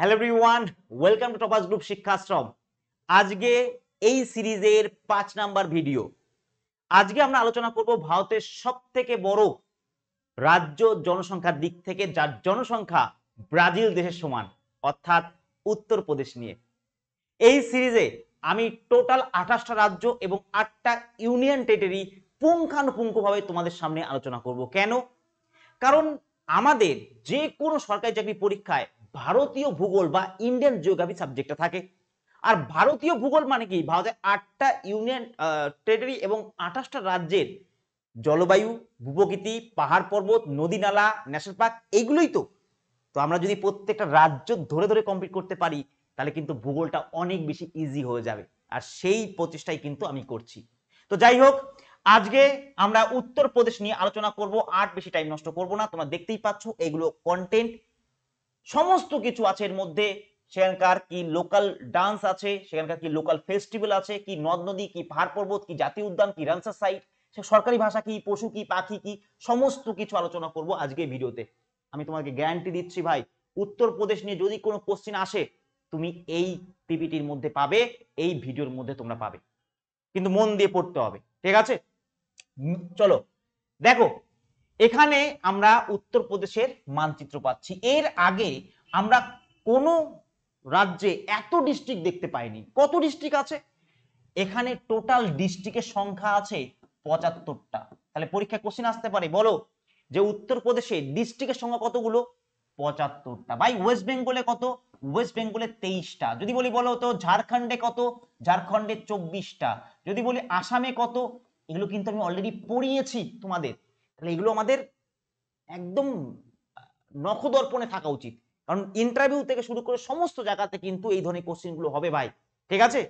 hello everyone welcome to Toppers group Shikshashram আজকে এই সিরিজের পাঁচ নাম্বার ভিডিও আজকে আমরা আলোচনা করব ভারতের সব থেকে বড় রাজ্য জনসংখ্যার দিক থেকে যার জনসংখ্যা ব্রাজিল দেশের সমান অর্থাৎ উত্তরপ্রদেশ নিয়ে এই সিরিজে আমি টোটাল আঠাশটা রাজ্য এবং আটটা ইউনিয়ন টেরিটরি পুঙ্খানুপুঙ্খভাবে তোমাদের সামনে আলোচনা করব কেন কারণ আমাদের যে কোনো সরকারি চাকরি পরীক্ষায় ভারতীয় ভূগোল বা ইন্ডিয়ান জিওগ্রাফি সাবজেক্টটা থাকে আর ভারতীয় ভূগোল মানে কি ভারতের আটটা ইউনিয়ন টেরিটরি এবং আঠাশটা রাজ্যের জলবায়ু ভূপ্রকৃতি পাহাড় পর্বত নদী নালা ন্যাশনাল পার্ক এইগুলোই তো তো আমরা যদি প্রত্যেকটা রাজ্য ধরে ধরে কমপ্লিট করতে পারি তাহলে কিন্তু ভূগোলটা অনেক বেশি ইজি হয়ে যাবে আর সেই প্রচেষ্টাই কিন্তু আমি করছি তো যাই হোক আজকে আমরা উত্তরপ্রদেশ নিয়ে আলোচনা করব আর বেশি টাইম নষ্ট করব না তোমরা দেখতেই পাচ্ছ এগুলো কন্টেন্ট সমস্ত কিছু আছে এর মধ্যে সেখানকার কি লোকাল ডান্স আছে সেখানকার কি লোকাল ফেস্টিভ্যাল আছে কি নদ নদী কি পাহাড় পর্বত কি জাতীয় উদ্যান কি রানসার সাইট সে সরকারি ভাষা কি পশু কি পাখি কি সমস্ত কিছু আলোচনা করব আজকে ভিডিওতে আমি তোমাকে গ্যারান্টি দিচ্ছি ভাই উত্তরপ্রদেশ নিয়ে যদি কোনো কোশ্চিন আসে তুমি এই পিপিটির মধ্যে পাবে এই ভিডিওর মধ্যে তোমরা পাবে কিন্তু মন দিয়ে পড়তে হবে ঠিক আছে চলো দেখো এখানে আমরা উত্তরপ্রদেশের মানচিত্র পাচ্ছি এর আগে আমরা কোনো রাজ্যে এত ডিস্ট্রিক্ট দেখতে পাইনি কত ডিস্ট্রিক্ট আছে এখানে টোটাল ডিস্ট্রিক্টের সংখ্যা আছে পঁচাত্তরটা তাহলে পরীক্ষা কোশ্চেন আসতে পারে বলো যে উত্তরপ্রদেশে ডিস্ট্রিক্টের সংখ্যা কতগুলো পঁচাত্তরটা ভাই ওয়েস্ট বেঙ্গলে কত ওয়েস্ট বেঙ্গলে তেইশটা যদি বলি বলো তো ঝাড়খণ্ডে কত ঝাড়খণ্ডে চব্বিশটা যদি বলি আসামে কত এগুলো কিন্তু আমি অলরেডি পড়িয়েছি তোমাদের তাহলে এগুলো আমাদের একদম নখদর্পণে থাকা উচিত কারণ ইন্টারভিউ থেকে শুরু করে সমস্ত জায়গাতে কিন্তু এই ধরনের কোশ্চেনগুলো হবে ভাই ঠিক আছে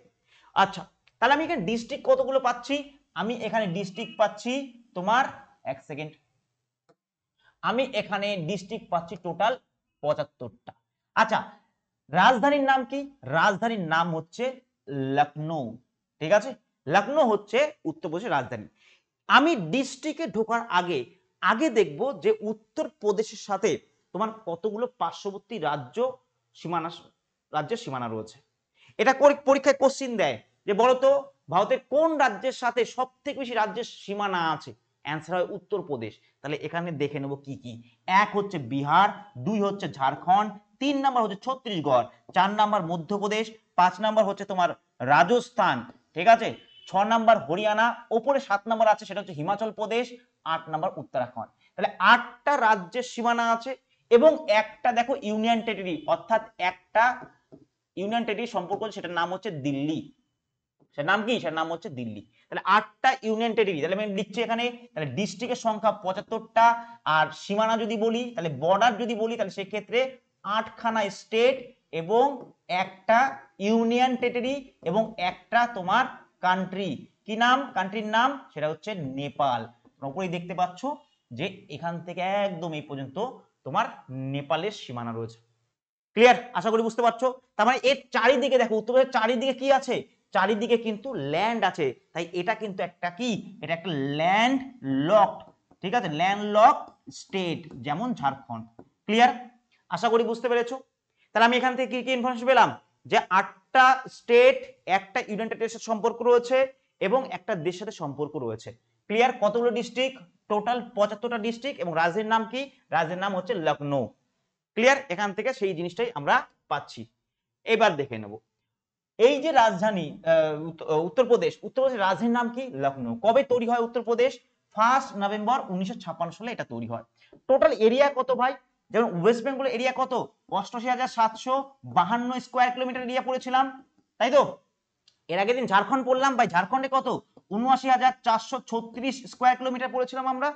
আচ্ছা তাহলে আমি এখানে ডিস্ট্রিক্ট কতগুলো পাচ্ছি আমি এখানে ডিস্ট্রিক্ট পাচ্ছি তোমার এক সেকেন্ড আমি এখানে ডিস্ট্রিক্ট পাচ্ছি টোটাল পঁচাত্তরটা আচ্ছা রাজধানীর নাম কি রাজধানীর নাম হচ্ছে লখনৌ ঠিক আছে লখনৌ হচ্ছে উত্তরপ্রদেশের রাজধানী আমি ডিস্ট্রিক্টে ঢোকার আগে আগে দেখব যে উত্তরপ্রদেশের সাথে তোমার কতগুলো পার্শ্ববর্তী রাজ্য সীমানা রাজ্যের সীমানা রয়েছে এটা পরীক্ষায় কোশ্চিন দেয় যে বলতো ভারতের কোন রাজ্যের সাথে সব থেকে বেশি রাজ্যের সীমানা আছে অ্যান্সার হয় উত্তরপ্রদেশ তাহলে এখানে দেখে নেব কি কি এক হচ্ছে বিহার দুই হচ্ছে ঝাড়খণ্ড তিন নাম্বার হচ্ছে ছত্তিশগড় চার নাম্বার মধ্যপ্রদেশ পাঁচ নাম্বার হচ্ছে তোমার রাজস্থান ঠিক আছে ছ নাম্বার হরিয়ানা ওপরে সাত নাম্বার আছে সেটা হচ্ছে হিমাচল প্রদেশ আট নাম্বার উত্তরাখণ্ড তাহলে আটটা রাজ্যের সীমানা আছে এবং একটা দেখো ইউনিয়ন টেরিটরি অর্থাৎ একটা ইউনিয়ন টেরিটরি সম্পর্ক সেটার নাম হচ্ছে দিল্লি সেটার নাম কি সেটার নাম হচ্ছে দিল্লি তাহলে আটটা ইউনিয়ন টেরিটরি তাহলে আমি লিখছি এখানে তাহলে ডিস্ট্রিক্টের সংখ্যা পঁচাত্তরটা আর সীমানা যদি বলি তাহলে বর্ডার যদি বলি তাহলে সেক্ষেত্রে আটখানা স্টেট এবং একটা ইউনিয়ন টেরিটরি এবং একটা তোমার কান্ট্রি কি নাম কান্ট্রির নাম সেটা হচ্ছে নেপাল উপরেই দেখতে পাচ্ছ যে এখান থেকে একদম এই পর্যন্ত তোমার নেপালের সীমানা রয়েছে ক্লিয়ার আশা করি বুঝতে পারছো তার মানে এর চারিদিকে দেখো উত্তর চারিদিকে কি আছে চারিদিকে কিন্তু ল্যান্ড আছে তাই এটা কিন্তু একটা কি এটা একটা ল্যান্ড লকড ঠিক আছে ল্যান্ড লক স্টেট যেমন ঝাড়খন্ড ক্লিয়ার আশা করি বুঝতে পেরেছো তাহলে আমি এখান থেকে কি কি ইনফরমেশন পেলাম যে আট একটা স্টেট একটা ইউনাইটেড স্টেটের সম্পর্ক রয়েছে এবং একটা দেশের সাথে সম্পর্ক রয়েছে ক্লিয়ার কতগুলো ডিস্ট্রিক্ট টোটাল পঁচাত্তরটা ডিস্ট্রিক্ট এবং রাজ্যের নাম কি রাজ্যের নাম হচ্ছে লখনৌ ক্লিয়ার এখান থেকে সেই জিনিসটাই আমরা পাচ্ছি এবার দেখে নেব এই যে রাজধানী উত্তরপ্রদেশ উত্তরপ্রদেশের রাজধানীর নাম কি লখনৌ কবে তৈরি হয় উত্তরপ্রদেশ ফার্স্ট নভেম্বর উনিশশো সালে এটা তৈরি হয় টোটাল এরিয়া কত ভাই যেমন ওয়েস্ট বেঙ্গল এরিয়া কত অষ্টআশি হাজার সাতশো বাহান্ন স্কোয়ার কিলোমিটার এরিয়া পড়েছিলাম তাই তো এর আগের দিন ঝাড়খন্ড পড়লাম ভাই ঝাড়খণ্ডে কত উনআশি হাজার চারশো ছত্রিশ স্কোয়ার কিলোমিটার পড়েছিলাম আমরা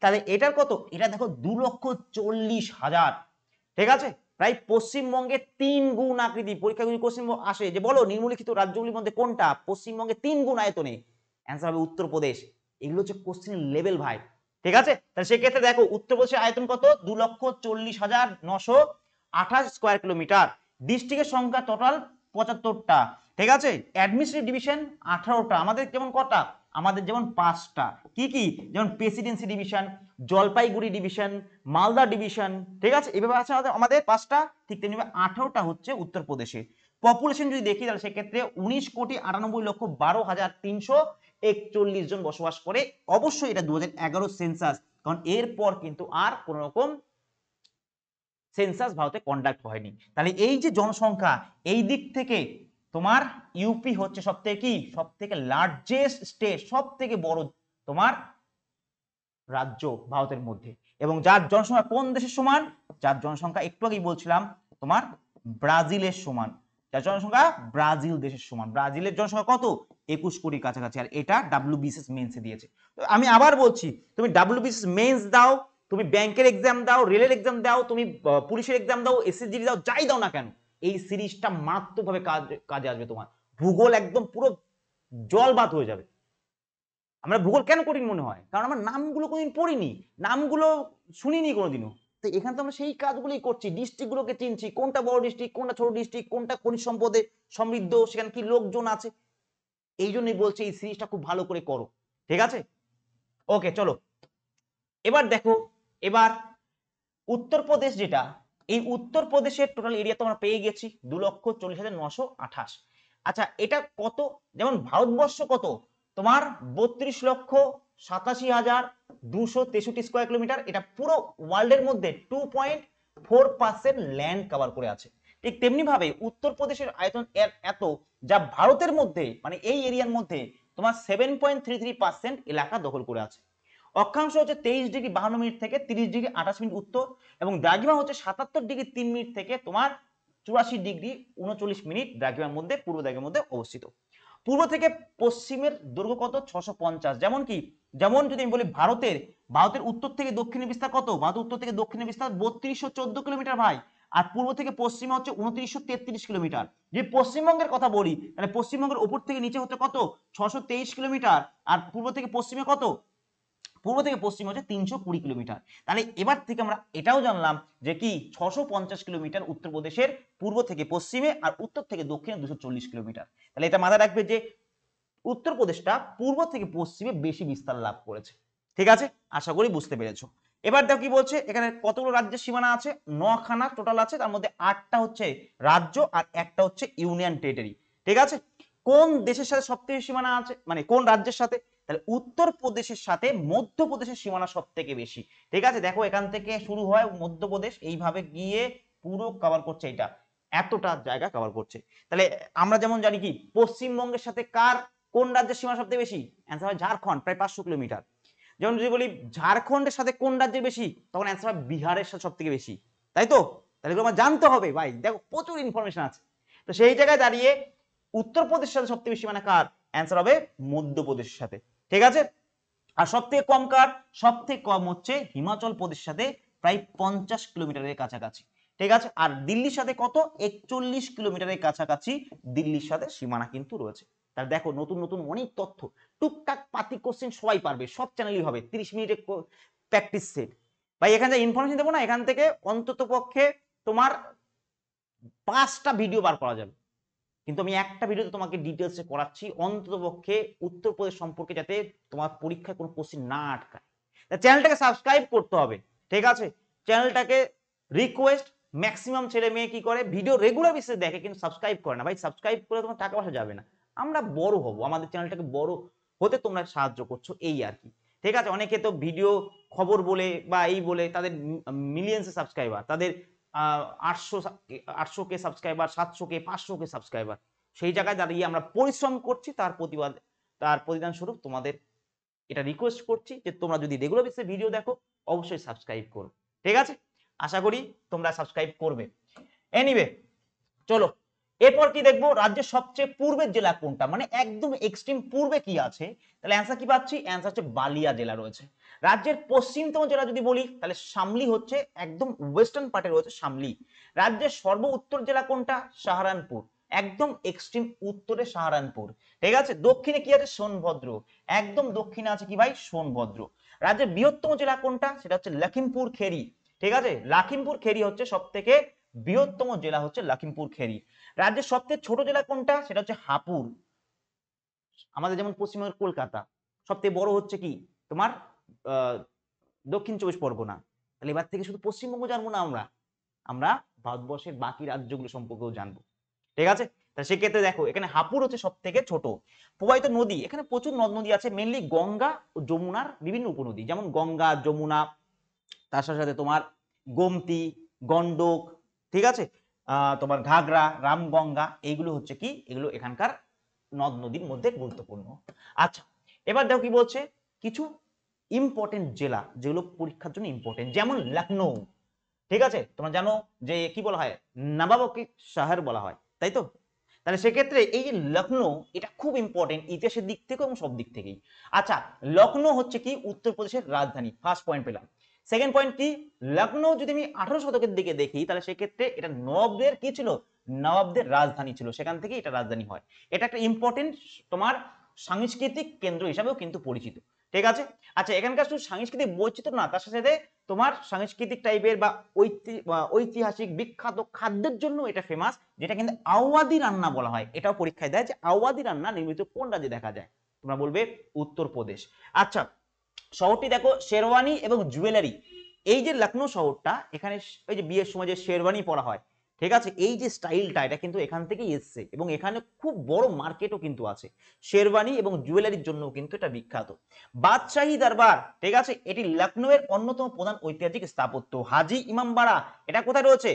তাহলে এটার কত এটা দেখো দু লক্ষ চল্লিশ হাজার ঠিক আছে প্রায় পশ্চিমবঙ্গে তিন গুণ আকৃতি পরীক্ষাগুলি পশ্চিমবঙ্গ আসে যে বলো নিম্নলিখিত রাজ্যগুলির মধ্যে কোনটা পশ্চিমবঙ্গে তিন গুণ আয়তনে অ্যান্সার হবে উত্তরপ্রদেশ এগুলো হচ্ছে কোশ্চিন লেভেল ভাই ঠিক আছে তাহলে সেক্ষেত্রে দেখো উত্তর প্রদেশের আয়তন কত দু লক্ষ চল্লিশ হাজার নশো আঠাশ স্কোয়ার কিলোমিটার ডিস্ট্রিক্টের সংখ্যা টোটাল পঁচাত্তরটা ঠিক আছে অ্যাডমিনিস্ট্রেটিভ ডিভিশন আঠারোটা আমাদের যেমন কটা আমাদের যেমন পাঁচটা কি কি যেমন presidency division Jalpaiguri division Malda division ঠিক আছে এভাবে আছে আমাদের পাঁচটা ঠিক তেমনি আঠারোটা হচ্ছে উত্তরপ্রদেশে পপুলেশন যদি দেখি তাহলে সেক্ষেত্রে উনিশ কোটি আটানব্বই লক্ষ বারো হাজার তিনশো একচল্লিশ জন বসবাস করে অবশ্যই এটা দু সেন্সাস কারণ এরপর কিন্তু আর কোন রকম সেন্সাস ভারতে কন্ডাক্ট হয়নি তাহলে এই যে জনসংখ্যা এই দিক থেকে তোমার ইউপি হচ্ছে সব থেকে কি সব থেকে লার্জেস্ট স্টেট সব থেকে বড় তোমার রাজ্য ভারতের মধ্যে এবং যার জনসংখ্যা কোন দেশের সমান যার জনসংখ্যা একটু আগেই বলছিলাম তোমার ব্রাজিলের সমান যার জনসংখ্যা ব্রাজিল দেশের সমান ব্রাজিলের জনসংখ্যা কত একুশ কোটি কাছাকাছি আর এটা ডাব্লিউ বিসিএস মেন্সে দিয়েছে আমি আবার বলছি তুমি ডাব্লিউ বিসিএস মেন্স দাও তুমি ব্যাংকের এক্সাম দাও রেলের এক্সাম দাও তুমি পুলিশের এক্সাম দাও এসএসজি দাও যাই দাও না কেন এই সিরিজটা মারাত্মকভাবে কাজ কাজে আসবে তোমার ভূগোল একদম পুরো জলবাত হয়ে যাবে আমরা ভূগোল কেন কঠিন মনে হয় কারণ আমরা নামগুলো কোনোদিন পড়িনি নামগুলো শুনিনি কোনোদিনও তো এখানে তো আমরা সেই কাজগুলি করছি ডিস্ট্রিক্টগুলোকে চিনছি কোনটা বড় ডিস্ট্রিক্ট কোনটা ছোট ডিস্ট্রিক্ট কোনটা খনিজ সম্পদে সমৃদ্ধ সেখানে কি লোকজন আছে এই জন্যই বলছি এই সিরিজটা খুব ভালো করে করো ঠিক আছে ওকে চলো এবার দেখো এবার উত্তরপ্রদেশ যেটা এই উত্তরপ্রদেশের টোটাল এরিয়া তো আমরা পেয়ে গেছি দু লক্ষ চল্লিশ হাজার নশো আঠাশ আচ্ছা এটা কত যেমন ভারতবর্ষ কত তোমার বত্রিশ লক্ষ সাতাশি হাজার দুশো তেষট্টি স্কোয়ার কিলোমিটার এটা পুরো ওয়ার্ল্ডের মধ্যে two point four percent land cover করে আছে ঠিক তেমনিভাবে উত্তরপ্রদেশের আয়তন এত যা ভারতের মধ্যে মানে এই এরিয়ার মধ্যে তোমার seven point three three percent এলাকা দখল করে আছে অক্ষাংশ হচ্ছে তেইশ ডিগ্রি বাহান্ন মিনিট থেকে তিরিশ ডিগ্রি আঠাশ মিনিট উত্তর এবং দ্রাঘিমা হচ্ছে সাতাত্তর ডিগ্রি তিন মিনিট থেকে তোমার চুরাশি ডিগ্রি উনচল্লিশ মিনিট দ্রাঘিমার মধ্যে পূর্ব দ্রাঘিমার মধ্যে অবস্থিত পূর্ব থেকে পশ্চিমের দৈর্ঘ্য কত ছশো পঞ্চাশ যেমন কি যেমন যদি আমি বলি ভারতের ভারতের উত্তর থেকে দক্ষিণে বিস্তার কত ভারতের উত্তর থেকে দক্ষিণে বিস্তার বত্রিশশো চোদ্দ কিলোমিটার ভাই আর পূর্ব থেকে পশ্চিমে হচ্ছে উনত্রিশশো তেত্রিশ কিলোমিটার যে পশ্চিমবঙ্গের কথা বলি তাহলে পশ্চিমবঙ্গের উপর থেকে নিচে হচ্ছে কত ছশো তেইশ কিলোমিটার আর পূর্ব থেকে পশ্চিমে কত পূর্ব থেকে পশ্চিম হচ্ছে তিনশো কুড়ি কিলোমিটার তাহলে এবার থেকে আমরা এটাও জানলাম যে কি ছশো পঞ্চাশ কিলোমিটার উত্তরপ্রদেশের পূর্ব থেকে পশ্চিমে আর উত্তর থেকে দক্ষিণে দুশো চল্লিশ কিলোমিটার তাহলে এটা মাথায় রাখবে যে উত্তরপ্রদেশটা পূর্ব থেকে পশ্চিমে বেশি বিস্তার লাভ করেছে ঠিক আছে আশা করি বুঝতে পেরেছো এবার দেখো কি বলছে এখানে কতগুলো রাজ্যের সীমানা আছে নখানা টোটাল আছে তার মধ্যে আটটা হচ্ছে রাজ্য আর একটা হচ্ছে ইউনিয়ন টেরিটরি ঠিক আছে কোন দেশের সাথে সবথেকে সীমানা আছে মানে কোন রাজ্যের সাথে তাহলে উত্তরপ্রদেশের সাথে মধ্যপ্রদেশের সীমানা সব থেকে বেশি ঠিক আছে দেখো এখান থেকে শুরু হয় মধ্যপ্রদেশ এইভাবে গিয়ে পুরো কভার করছে এটা এতটা জায়গা কভার করছে তাহলে আমরা যেমন জানি কি পশ্চিমবঙ্গের সাথে কার কোন রাজ্যের সীমানা সবথেকে বেশি অ্যান্সার হয় ঝাড়খণ্ড প্রায় পাঁচশো কিলোমিটার যেমন যদি বলি ঝাড়খণ্ডের সাথে কোন রাজ্যের বেশি তখন অ্যান্সার হয় বিহারের সাথে সব থেকে বেশি তাই তো তাহলে আমার জানতে হবে ভাই দেখো প্রচুর ইনফরমেশন আছে তো সেই জায়গায় দাঁড়িয়ে উত্তরপ্রদেশের সাথে সবচেয়ে বেশি মানে কার অ্যান্সার হবে মধ্যপ্রদেশের সাথে ঠিক আছে আর সবথেকে কম কার সবথেকে কম হচ্ছে হিমাচল প্রদেশের সাথে প্রায় পঞ্চাশ কিলোমিটারের কাছাকাছি ঠিক আছে আর দিল্লির সাথে কত একচল্লিশ কিলোমিটারের কাছাকাছি দিল্লির সাথে সীমানা কিন্তু রয়েছে তার দেখো নতুন নতুন অনেক তথ্য টুকটাক পাতি কোশ্চেন সবাই পারবে সব চ্যানেলই হবে তিরিশ মিনিটের প্র্যাকটিস সেট ভাই এখানে যা ইনফরমেশন দেবো না এখান থেকে অন্তত পক্ষে তোমার পাঁচটা ভিডিও বার করা যাবে কিন্তু আমি একটা ভিডিওতে তোমাকে ডিটেলসে করাচ্ছি অন্ততপক্ষে উত্তরপ্রদেশ সম্পর্কে যাতে তোমার পরীক্ষায় কোনো কোশ্চিন না আটকায় তা চ্যানেলটাকে সাবস্ক্রাইব করতে হবে ঠিক আছে চ্যানেলটাকে রিকোয়েস্ট ম্যাক্সিমাম ছেলে মেয়ে কি করে ভিডিও রেগুলার বেসিসে দেখে কিন্তু সাবস্ক্রাইব করে না ভাই সাবস্ক্রাইব করে তোমার টাকা পয়সা যাবে না আমরা বড় হব আমাদের চ্যানেলটাকে বড় হতে তোমরা সাহায্য করছো এই আর কি ঠিক আছে অনেকে তো ভিডিও খবর বলে বা এই বলে তাদের মিলিয়ন্সে সাবস্ক্রাইবার তাদের আটশো আটশো কে সাবস্ক্রাইবার সাতশো কে পাঁচশো কে সাবস্ক্রাইবার সেই জায়গায় দাঁড়িয়ে আমরা পরিশ্রম করছি তার প্রতিবাদ তার প্রতিদান স্বরূপ তোমাদের এটা রিকোয়েস্ট করছি যে তোমরা যদি রেগুলার বেসে ভিডিও দেখো অবশ্যই সাবস্ক্রাইব করো ঠিক আছে আশা করি তোমরা সাবস্ক্রাইব করবে এনিওয়ে চলো এরপর কি দেখবো রাজ্যের সবচেয়ে পূর্বের জেলা কোনটা মানে একদম এক্সট্রিম পূর্বে কি আছে তাহলে অ্যান্সার কি পাচ্ছি অ্যান্সার হচ্ছে বালিয়া জেলা রয়েছে রাজ্যের পশ্চিমতম জেলা যদি বলি তাহলে শামলি হচ্ছে একদম ওয়েস্টার্ন পার্টে রয়েছে শামলি রাজ্যের সর্ব উত্তর জেলা কোনটা সাহারানপুর একদম এক্সট্রিম উত্তরে সাহারানপুর ঠিক আছে দক্ষিণে কি আছে সোনভদ্র একদম দক্ষিণে আছে কি ভাই সোনভদ্র রাজ্যের বৃহত্তম জেলা কোনটা সেটা হচ্ছে লখিমপুর খেরি ঠিক আছে লখিমপুর খেরি হচ্ছে সব থেকে বৃহত্তম জেলা হচ্ছে লখিমপুর খেরি রাজ্যের সবচেয়ে ছোট জেলা কোনটা সেটা হচ্ছে হাপুর আমাদের যেমন পশ্চিমবঙ্গের কলকাতা সবচেয়ে বড় হচ্ছে কি তোমার দক্ষিণ চব্বিশ পরগনা তাহলে এবার থেকে শুধু পশ্চিমবঙ্গ জানবো না আমরা আমরা ভারতবর্ষের বাকি রাজ্যগুলো সম্পর্কেও জানবো ঠিক আছে তাহলে সেক্ষেত্রে দেখো এখানে হাপুর হচ্ছে সব থেকে ছোট প্রবাহিত নদী এখানে প্রচুর নদ নদী আছে মেনলি গঙ্গা ও যমুনার বিভিন্ন উপনদী যেমন গঙ্গা যমুনা তার সাথে সাথে তোমার গোমতি গণ্ডক ঠিক আছে তোমার ঘাগরা রামগঙ্গা এইগুলো হচ্ছে কি এগুলো এখানকার নদ নদীর মধ্যে গুরুত্বপূর্ণ আচ্ছা এবার দেখো কি বলছে কিছু ইম্পর্টেন্ট জেলা যেগুলো পরীক্ষার জন্য ইম্পর্টেন্ট যেমন লখনৌ ঠিক আছে তোমরা জানো যে কি বলা হয় নবাবকে শহর বলা হয় তাই তো তাহলে সেক্ষেত্রে এই যে লখনৌ এটা খুব ইম্পর্টেন্ট ইতিহাসের দিক থেকে এবং সব দিক থেকেই আচ্ছা লখনৌ হচ্ছে কি উত্তরপ্রদেশের রাজধানী ফার্স্ট পয়েন্ট পেলাম সেকেন্ড পয়েন্ট কি লখনৌ যদি আমি আঠারো শতকের দিকে দেখি তাহলে সেক্ষেত্রে এটা নবাবদের কি ছিল নবাবদের রাজধানী ছিল সেখান থেকে এটা রাজধানী হয় এটা একটা ইম্পর্টেন্ট তোমার সাংস্কৃতিক কেন্দ্র হিসাবেও কিন্তু পরিচিত ঠিক আছে আচ্ছা এখানকার শুধু সাংস্কৃতিক বৈচিত্র্য না তার সাথে সাথে তোমার সাংস্কৃতিক টাইপের বা ঐতিহাসিক বিখ্যাত খাদ্যের জন্য এটা ফেমাস যেটা কিন্তু আওয়াদি রান্না বলা হয় এটাও পরীক্ষায় দেয় যে আওয়াদি রান্না নির্মিত কোন রাজ্যে দেখা যায় তোমরা বলবে উত্তরপ্রদেশ আচ্ছা শহরটি দেখো শেরওয়ানি এবং জুয়েলারি এই যে লখনৌ শহরটা এখানে ওই যে বিয়ের সময় যে শেরওয়ানি পরা হয় ঠিক আছে এই যে স্টাইলটা এটা কিন্তু এখান থেকেই এসছে এবং এখানে খুব বড় মার্কেটও কিন্তু আছে শেরওয়ানি এবং জুয়েলারির জন্য কিন্তু এটা বিখ্যাত বাদশাহী দরবার ঠিক আছে এটি লখনৌ এর অন্যতম প্রধান ঐতিহাসিক স্থাপত্য হাজি ইমামবাড়া এটা কোথায় রয়েছে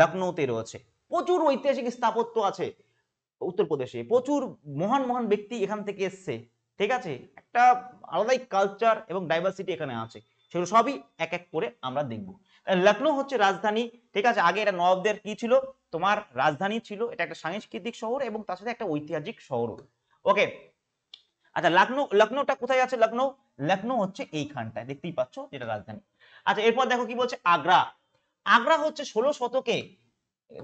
লখনৌতে রয়েছে প্রচুর ঐতিহাসিক স্থাপত্য আছে উত্তরপ্রদেশে প্রচুর মহান মহান ব্যক্তি এখান থেকে এসছে ঠিক আছে একটা আলাদাই কালচার এবং ডাইভার্সিটি এখানে আছে সেগুলো সবই এক এক করে আমরা দেখব লখনৌ হচ্ছে রাজধানী ঠিক আছে আগে এটা নবাবদের কি ছিল তোমার রাজধানী ছিল এটা একটা সাংস্কৃতিক শহর এবং তার সাথে একটা ঐতিহাসিক শহর ওকে আচ্ছা লখনৌ লখনৌটা কোথায় আছে লখনৌ লখনৌ হচ্ছে এইখানটায় দেখতেই পাচ্ছ যেটা রাজধানী আচ্ছা এরপর দেখো কি বলছে আগ্রা আগ্রা হচ্ছে ষোলো শতকে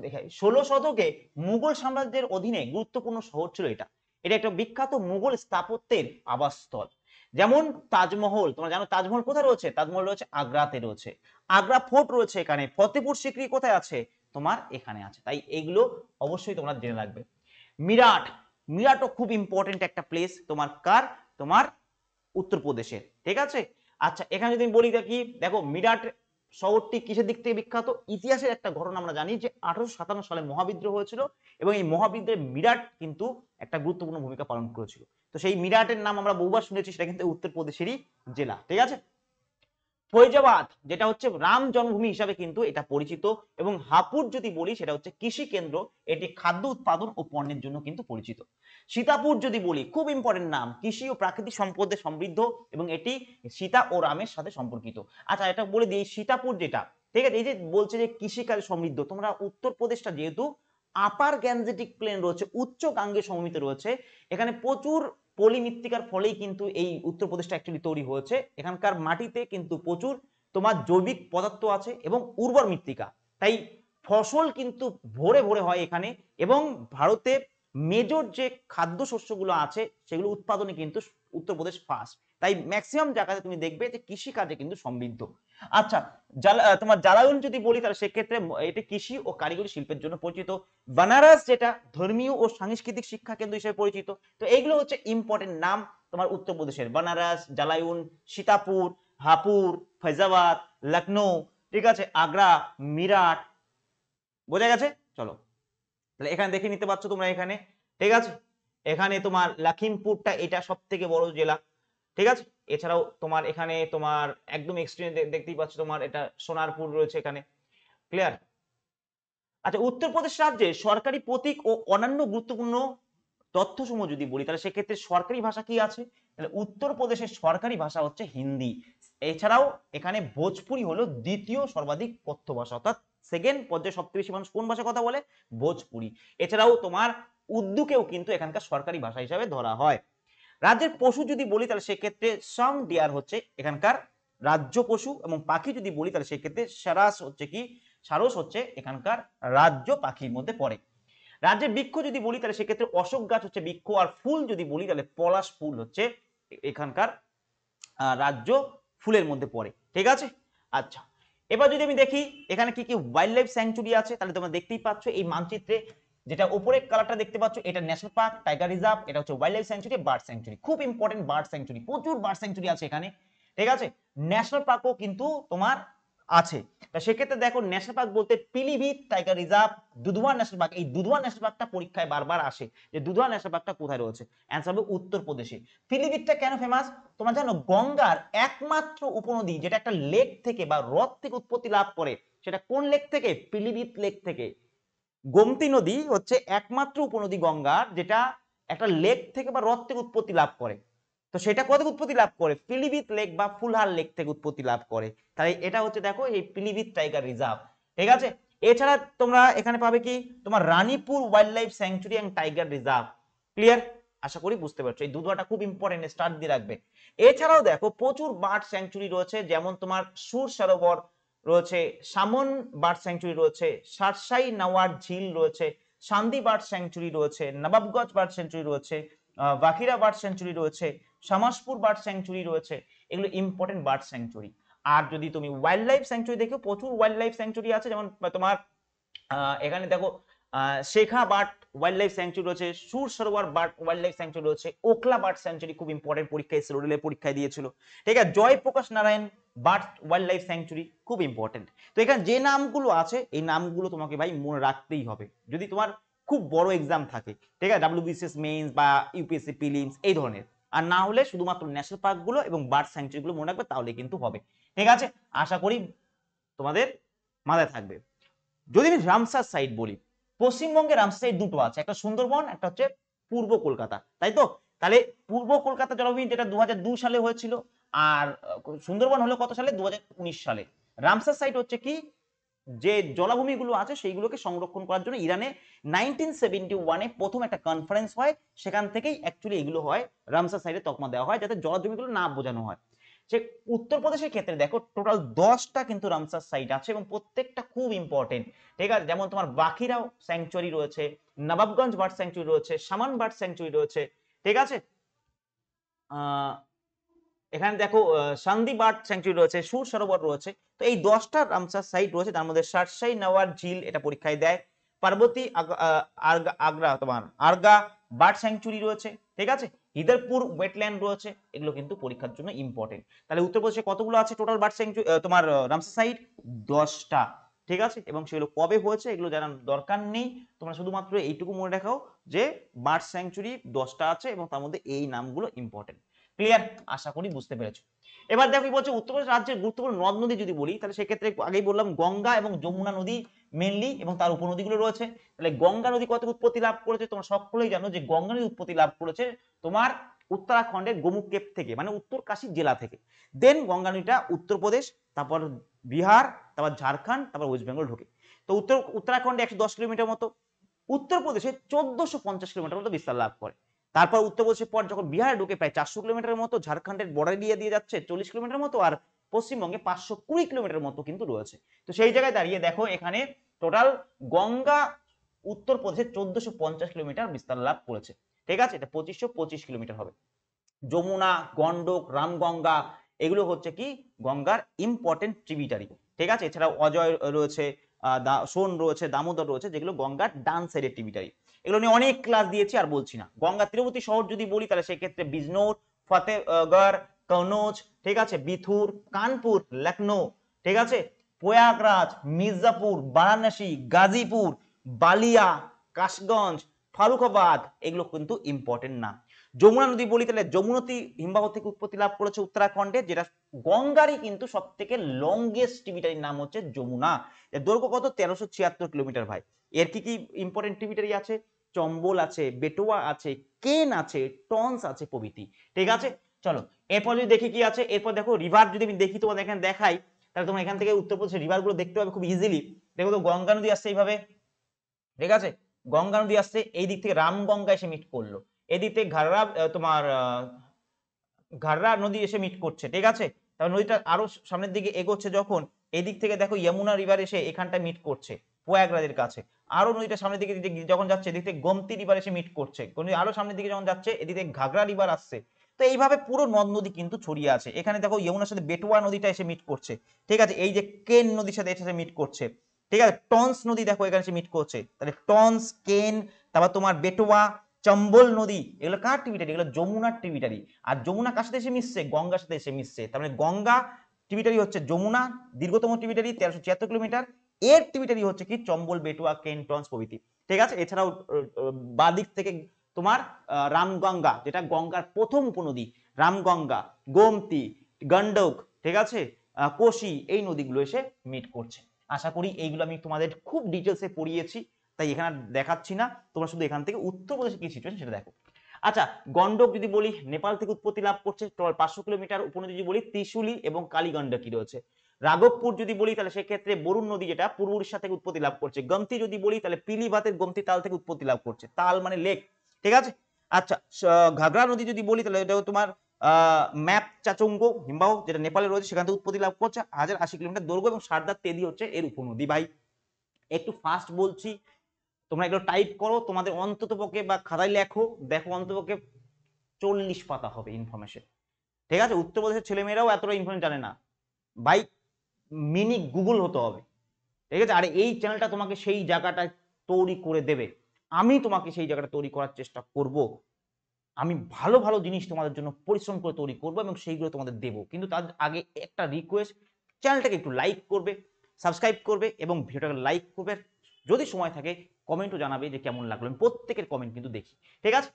দেখে ষোলো শতকে মুঘল সাম্রাজ্যের অধীনে গুরুত্বপূর্ণ শহর ছিল এটা এটা একটা বিখ্যাত মুঘল স্থাপত্যের আবাসস্থল যেমন তাজমহল তোমরা জানো তাজমহল কোথায় রয়েছে তাজমহল রয়েছে আগ্রাতে রয়েছে আগ্রা ফোর্ট রয়েছে এখানে ফতেপুর সিক্রি কোথায় আছে তোমার এখানে আছে তাই এগুলো অবশ্যই তোমরা জেনে রাখবে মিরাট মিরাটও খুব ইম্পর্টেন্ট একটা প্লেস তোমার কার তোমার উত্তরপ্রদেশের ঠিক আছে আচ্ছা এখানে যদি বলি দেখি দেখো মিরাট শহরটি কিসের দিক থেকে বিখ্যাত ইতিহাসের একটা ঘটনা আমরা জানি যে আঠারোশো সালে মহাবিদ্রোহ হয়েছিল এবং এই মহাবিদ্রোহে মিরাট কিন্তু একটা গুরুত্বপূর্ণ ভূমিকা পালন করেছিল তো সেই মিরাটের নাম আমরা বহুবার শুনেছি সেটা কিন্তু উত্তরপ্রদেশেরই জেলা ঠিক আছে ফৈজাবাদ যেটা হচ্ছে রাম জন্মভূমি হিসাবে কিন্তু এটা পরিচিত এবং হাপুর যদি বলি সেটা হচ্ছে কৃষি কেন্দ্র এটি খাদ্য উৎপাদন ও পণ্যের জন্য কিন্তু পরিচিত সীতাপুর যদি বলি খুব ইম্পর্টেন্ট নাম কৃষি ও প্রাকৃতিক সম্পদে সমৃদ্ধ এবং এটি সীতা ও রামের সাথে সম্পর্কিত আচ্ছা এটা বলে দিই সীতাপুর যেটা ঠিক আছে এই যে বলছে যে কৃষিকাজ সমৃদ্ধ তোমরা উত্তরপ্রদেশটা যেহেতু আপার গ্যাঞ্জেটিক প্লেন রয়েছে উচ্চ গাঙ্গে সমিত রয়েছে এখানে প্রচুর পলি মৃত্তিকার ফলেই কিন্তু এই উত্তরপ্রদেশটা অ্যাকচুয়ালি তৈরি হয়েছে এখানকার মাটিতে কিন্তু প্রচুর তোমার জৈবিক পদার্থ আছে এবং উর্বর মৃত্তিকা তাই ফসল কিন্তু ভরে ভরে হয় এখানে এবং ভারতে মেজর যে খাদ্য শস্যগুলো আছে সেগুলো উৎপাদনে কিন্তু উত্তরপ্রদেশ ফার্স্ট তাই ম্যাক্সিমাম জায়গাতে তুমি দেখবে যে কৃষিকাজে কিন্তু সমৃদ্ধ আচ্ছা তোমার জালাউন যদি বলি তাহলে সেক্ষেত্রে এটি কৃষি ও কারিগরি শিল্পের জন্য পরিচিত বানারস যেটা ধর্মীয় ও সাংস্কৃতিক শিক্ষা কেন্দ্র হিসেবে পরিচিত তো এইগুলো হচ্ছে ইম্পর্টেন্ট নাম তোমার উত্তরপ্রদেশের বানারস জালায়ুন সীতাপুর হাপুর ফৈজাবাদ লখনৌ ঠিক আছে আগ্রা মিরাট বোঝা গেছে চলো তাহলে এখানে দেখে নিতে পারছো তোমরা এখানে ঠিক আছে এখানে তোমার লখিমপুরটা এটা সব থেকে বড় জেলা ঠিক আছে এছাড়াও তোমার এখানে তোমার একদম এক্সট্রিম দেখতেই পাচ্ছ তোমার এটা সোনারপুর রয়েছে এখানে ক্লিয়ার আচ্ছা উত্তরপ্রদেশ রাজ্যে সরকারি প্রতীক ও অন্যান্য গুরুত্বপূর্ণ তথ্যসমূহ যদি বলি তাহলে সেক্ষেত্রে সরকারি ভাষা কি আছে তাহলে উত্তরপ্রদেশের সরকারি ভাষা হচ্ছে হিন্দি এছাড়াও এখানে ভোজপুরি হলো দ্বিতীয় সর্বাধিক কথ্য ভাষা অর্থাৎ সেকেন্ড পর্যায়ে সবচেয়ে বেশি মানুষ কোন ভাষায় কথা বলে ভোজপুরি এছাড়াও তোমার উর্দুকেও কিন্তু এখানকার সরকারি ভাষা হিসাবে ধরা হয় রাজ্যের পশু যদি বলি তাহলে সেক্ষেত্রে সং ডিয়ার হচ্ছে এখানকার রাজ্য পশু এবং পাখি যদি বলি তাহলে সেক্ষেত্রে সারাস হচ্ছে কি সারস হচ্ছে এখানকার রাজ্য পাখির মধ্যে পড়ে রাজ্যের বৃক্ষ যদি বলি তাহলে সেক্ষেত্রে অশোক গাছ হচ্ছে বৃক্ষ আর ফুল যদি বলি তাহলে পলাশ ফুল হচ্ছে এখানকার রাজ্য ফুলের মধ্যে পড়ে ঠিক আছে আচ্ছা এবার যদি আমি দেখি এখানে কি কি ওয়াইল্ড লাইফ স্যাংচুরি আছে তাহলে তোমরা দেখতেই পাচ্ছ এই মানচিত্রে যেটা উপরে কালারটা দেখতে পাচ্ছ এটা ন্যাশনাল পার্ক টাইগার রিজার্ভ এটা হচ্ছে wildlife sanctuary bird sanctuary খুব ইম্পর্টেন্ট বার্ড স্যাংচুরি প্রচুর বার্ড স্যাংচুরি আছে এখানে ঠিক আছে ন্যাশনাল পার্কও কিন্তু তোমার আছে তা সেক্ষেত্রে দেখো ন্যাশনাল পার্ক বলতে Pilibhit tiger reserve Dudhwa national park এই দুধুয়া ন্যাশনাল পার্কটা পরীক্ষায় বারবার আসে যে দুধুয়া ন্যাশনাল পার্কটা কোথায় রয়েছে অ্যান্সার হবে উত্তরপ্রদেশে পিলিভিতটা কেন ফেমাস তোমরা জানো গঙ্গার একমাত্র উপনদী যেটা একটা লেক থেকে বা হ্রদ থেকে উৎপত্তি লাভ করে সেটা কোন লেক থেকে পিলিভিত লেক থেকে গোমতী নদী হচ্ছে একমাত্র উপনদী গঙ্গার যেটা একটা লেক থেকে বা হ্রদ থেকে উৎপত্তি লাভ করে তো সেটা কত উৎপত্তি লাভ করে পিলিভিত লেক বা ফুলহার লেক থেকে উৎপত্তি লাভ করে তাহলে এটা হচ্ছে দেখো এই পিলিভিত টাইগার রিজার্ভ ঠিক আছে এছাড়া তোমরা এখানে পাবে কি তোমার Ranipur wildlife sanctuary and tiger reserve clear আশা করি বুঝতে পারছো এই দুটোটা খুব ইম্পর্টেন্ট স্টার্ট দিয়ে রাখবে এছাড়াও দেখো প্রচুর বার্ড স্যাংচুরি রয়েছে যেমন তোমার সুর সরোবর রয়েছে সামন বার্ড স্যাংচুরি রয়েছে সারসাই নাওয়ার ঝিল রয়েছে সান্দি বার্ড স্যাংচুরি রয়েছে নবাবগঞ্জ বার্ড স্যাংচুরি রয়েছে বাকিরা বার্ড স্যাংচুরি রয়েছে সামাসপুর বার্ড স্যাংচুরি রয়েছে এগুলো ইম্পর্টেন্ট বার্ড স্যাংচুরি আর যদি তুমি ওয়াইল্ড লাইফ স্যাংচুরি দেখো প্রচুর ওয়াইল্ড লাইফ স্যাংচুরি আছে যেমন তোমার এখানে দেখো শেখা বার্ড ওয়াইল্ড লাইফ স্যাংচুরি রয়েছে Sur Sarovar bird wildlife sanctuary রয়েছে ওকলা বার্ড স্যাংচুরি খুব ইম্পর্টেন্ট পরীক্ষা এসেছিল রেলের পরীক্ষায় দিয়েছিল ঠিক আছে Jayaprakash Narayan bird wildlife sanctuary খুব ইম্পর্টেন্ট তো এখানে যে নামগুলো আছে এই নামগুলো তোমাকে ভাই মনে রাখতেই হবে যদি তোমার খুব বড় এক্সাম থাকে ঠিক আছে ডাব্লিউবিসিএস মেইনস বা ইউপিএসসি প্রিলিমস এই ধরনের আর না হলে শুধুমাত্র ন্যাশনাল পার্কগুলো এবং বার্ড স্যাংচুরিগুলো মনে রাখবে তাহলে কিন্তু হবে ঠিক আছে আশা করি তোমাদের মাথায় থাকবে যদি আমি রামসার সাইট বলি পশ্চিমবঙ্গের রামসাই দুটো আছে একটা সুন্দরবন একটা হচ্ছে পূর্ব কলকাতা তাই তো তাহলে পূর্ব কলকাতা জলাভূমি যেটা দু সালে হয়েছিল আর সুন্দরবন হলো কত সালে দু সালে রামসার সাইট হচ্ছে কি যে জলাভূমিগুলো আছে সেইগুলোকে সংরক্ষণ করার জন্য ইরানে নাইনটিন সেভেন্টি ওয়ানে প্রথম একটা কনফারেন্স হয় সেখান থেকেই অ্যাকচুয়ালি এগুলো হয় রামসার সাইডে তকমা দেওয়া হয় যাতে জলাভূমিগুলো না বোঝানো হয় যে উত্তরপ্রদেশের ক্ষেত্রে দেখো টোটাল দশটা কিন্তু রামসার সাইট আছে এবং প্রত্যেকটা খুব ইম্পর্টেন্ট ঠিক আছে যেমন তোমার বাকিরাও স্যাংচুরি রয়েছে নবাবগঞ্জ বার্ড স্যাংচুয়ারি রয়েছে সামান বার্ড স্যাংচুরি রয়েছে ঠিক আছে এখানে দেখো সান্দি বার্ড স্যাংচুরি রয়েছে সুর সরোবর রয়েছে তো এই দশটা রামসার সাইট রয়েছে তার মধ্যে সারসাই নওয়ার ঝিল এটা পরীক্ষায় দেয় পার্বতী আগ্রা তোমার আর্গা বার্ড স্যাংচুরি রয়েছে ঠিক আছে হিদারপুর ওয়েটল্যান্ড রয়েছে এগুলো কিন্তু পরীক্ষার জন্য ইম্পর্টেন্ট তাহলে উত্তরপ্রদেশে কতগুলো আছে টোটাল বার্ড স্যাংচুরি তোমার রামসার সাইট দশটা ঠিক আছে এবং সেগুলো কবে হয়েছে এগুলো জানার দরকার নেই তোমরা শুধুমাত্র এইটুকু মনে রাখাও যে বার্ড স্যাংচুরি দশটা আছে এবং তার মধ্যে এই নামগুলো ইম্পর্টেন্ট ক্লিয়ার আশা করি বুঝতে পেরেছো এবার দেখো কি বলছে উত্তরপ্রদেশ রাজ্যের গুরুত্বপূর্ণ নদ নদী যদি বলি তাহলে সেক্ষেত্রে আগেই বললাম গঙ্গা এবং যমুনা নদী মেনলি এবং তার উপনদীগুলো রয়েছে তাহলে গঙ্গা নদী কত উৎপত্তি লাভ করেছে তোমরা সকলেই জানো যে গঙ্গা নদী উৎপত্তি লাভ করেছে তোমার উত্তরাখণ্ডের গোমুকেপ থেকে মানে উত্তর কাশী জেলা থেকে দেন গঙ্গা নদীটা উত্তরপ্রদেশ তারপর বিহার তারপর ঝাড়খণ্ড তারপর ওয়েস্ট বেঙ্গল ঢোকে তো উত্তর উত্তরাখণ্ডে একশো দশ কিলোমিটার মতো উত্তরপ্রদেশে চোদ্দশো পঞ্চাশ কিলোমিটার মতো বিস্তার লাভ করে তারপর উত্তর প্রদেশের পর যখন বিহারে ঢুকে প্রায় চারশো কিলোমিটার মতো ঝাড়খণ্ডের বর্ডার দিয়ে দিয়ে যাচ্ছে চল্লিশ কিলোমিটার মতো আর পশ্চিমবঙ্গে পাঁচশো কুড়ি কিলোমিটার মতো কিন্তু রয়েছে তো সেই জায়গায় দাঁড়িয়ে দেখো এখানে টোটাল গঙ্গা উত্তর প্রদেশে চোদ্দশো পঞ্চাশ কিলোমিটার বিস্তার লাভ করেছে ঠিক আছে এটা পঁচিশশো পঁচিশ কিলোমিটার হবে যমুনা গণ্ডক রামগঙ্গা এগুলো হচ্ছে কি গঙ্গার ইম্পর্টেন্ট ট্রিবিটারি ঠিক আছে এছাড়াও অজয় রয়েছে সোন রয়েছে দামোদর রয়েছে যেগুলো গঙ্গার ডান সাইডের ট্রিবিটারি এগুলো নিয়ে অনেক ক্লাস দিয়েছি আর বলছি না গঙ্গা তীরবর্তী শহর যদি বলি তাহলে সেক্ষেত্রে বিজনোর ফতেগড় কনৌজ ঠিক আছে বিথুর কানপুর লখনৌ ঠিক আছে প্রয়াগরাজ মির্জাপুর বারাণসী গাজীপুর বালিয়া কাশগঞ্জ ফারুকাবাদ এগুলো কিন্তু ইম্পর্টেন্ট না যমুনা নদী বলি তাহলে যমুনতী হিমবাহ থেকে উৎপত্তি লাভ করেছে উত্তরাখণ্ডে যেটা গঙ্গারই কিন্তু সব থেকে লংগেস্ট টিভিটারির নাম হচ্ছে যমুনা দৈর্ঘ্য কত তেরোশো ছিয়াত্তর কিলোমিটার ভাই এর কি কি ইম্পর্টেন্ট টিভিটারি আছে চম্বল আছে বেটোয়া আছে কেন আছে টন্স আছে প্রভৃতি ঠিক আছে চলো এরপর যদি দেখি কি আছে এরপর দেখো রিভার যদি আমি দেখি তোমাদের এখানে দেখাই তাহলে তোমার এখান থেকে রিভার রিভারগুলো দেখতে পাবে খুব ইজিলি দেখো তো গঙ্গা নদী আসছে এইভাবে ঠিক আছে গঙ্গা নদী আসছে এই দিক থেকে রামগঙ্গা এসে মিট করলো এদিক থেকে ঘাড়রা তোমার ঘাড়রা নদী এসে মিট করছে ঠিক আছে তারপর নদীটা আরো সামনের দিকে এগোচ্ছে যখন এদিক থেকে দেখো যমুনা রিভার এসে এখানটা মিট করছে প্রয়াগরাজের কাছে আরো নদীটা সামনের দিকে যখন যাচ্ছে এদিকে গমতি গোমতি রিভার এসে মিট করছে আরো সামনের দিকে যখন যাচ্ছে এদিকে ঘাগরা রিভার আসছে তো এইভাবে পুরো নদ নদী কিন্তু ছড়িয়ে আছে এখানে দেখো যমুনার সাথে বেটুয়া নদীটা এসে মিট করছে ঠিক আছে এই যে কেন নদীর সাথে এসে মিট করছে ঠিক আছে টন্স নদী দেখো এখানে এসে মিট করছে তাহলে টন্স কেন তারপর তোমার বেটুয়া চম্বল নদী এগুলো কার ট্রিবিটারি এগুলো যমুনার ট্রিবিটারি আর যমুনা কার সাথে এসে মিশছে গঙ্গার সাথে এসে মিশছে তার মানে গঙ্গা ট্রিবিটারি হচ্ছে যমুনা দীর্ঘতম ট্রিবিটারি তেরোশো ছিয়াত্তর কিলোমিটার এর টিবিটারি হচ্ছে কি চম্বল বেটুয়া কেন্টনস প্রভৃতি ঠিক আছে এছাড়াও বাদিক থেকে তোমার রামগঙ্গা যেটা গঙ্গার প্রথম উপনদী রামগঙ্গা গোমতি গণ্ডক ঠিক আছে কোশি এই নদীগুলো এসে মিট করছে আশা করি এইগুলো আমি তোমাদের খুব ডিটেলসে পড়িয়েছি তাই এখানে দেখাচ্ছি না তোমরা শুধু এখান থেকে উত্তরপ্রদেশে কি সিচুয়েশন সেটা দেখো আচ্ছা গণ্ডক যদি বলি নেপাল থেকে উৎপত্তি লাভ করছে পাঁচশো কিলোমিটার উপনদী যদি বলি ত্রিশুলি এবং কালীগণ্ডকি রয়েছে রাঘবপুর যদি বলি তাহলে সেক্ষেত্রে বরুণ নদী যেটা পূর্ব উড়িষ্যা থেকে উৎপত্তি লাভ করছে গমতি যদি বলি তাহলে পিলিভাতের গমতি তাল থেকে উৎপত্তি লাভ করছে তাল মানে লেক ঠিক আছে আচ্ছা ঘাগরা নদী যদি বলি তাহলে এটা তোমার ম্যাপ চাচঙ্গ হিমবাহ যেটা নেপালে রয়েছে সেখান থেকে উৎপত্তি লাভ করছে হাজার আশি কিলোমিটার দৈর্ঘ্য এবং সারদার তেদি হচ্ছে এর উপনদী ভাই একটু ফাস্ট বলছি তোমরা এগুলো টাইপ করো তোমাদের অন্ততপক্ষে বা খাতায় লেখো দেখো অন্ততপক্ষে চল্লিশ পাতা হবে ইনফরমেশন ঠিক আছে উত্তরপ্রদেশের ছেলেমেয়েরাও এতটা ইনফরমেশন জানে না ভাই মিনি গুগল হতে হবে ঠিক আছে আর এই চ্যানেলটা তোমাকে সেই জায়গাটা তৈরি করে দেবে আমি তোমাকে সেই জায়গাটা তৈরি করার চেষ্টা করব আমি ভালো ভালো জিনিস তোমাদের জন্য পরিশ্রম করে তৈরি করব এবং সেইগুলো তোমাদের দেব কিন্তু তার আগে একটা রিকোয়েস্ট চ্যানেলটাকে একটু লাইক করবে সাবস্ক্রাইব করবে এবং ভিডিওটাকে লাইক করবে যদি সময় থাকে কমেন্টও জানাবে যে কেমন লাগলো আমি প্রত্যেকের কমেন্ট কিন্তু দেখি ঠিক আছে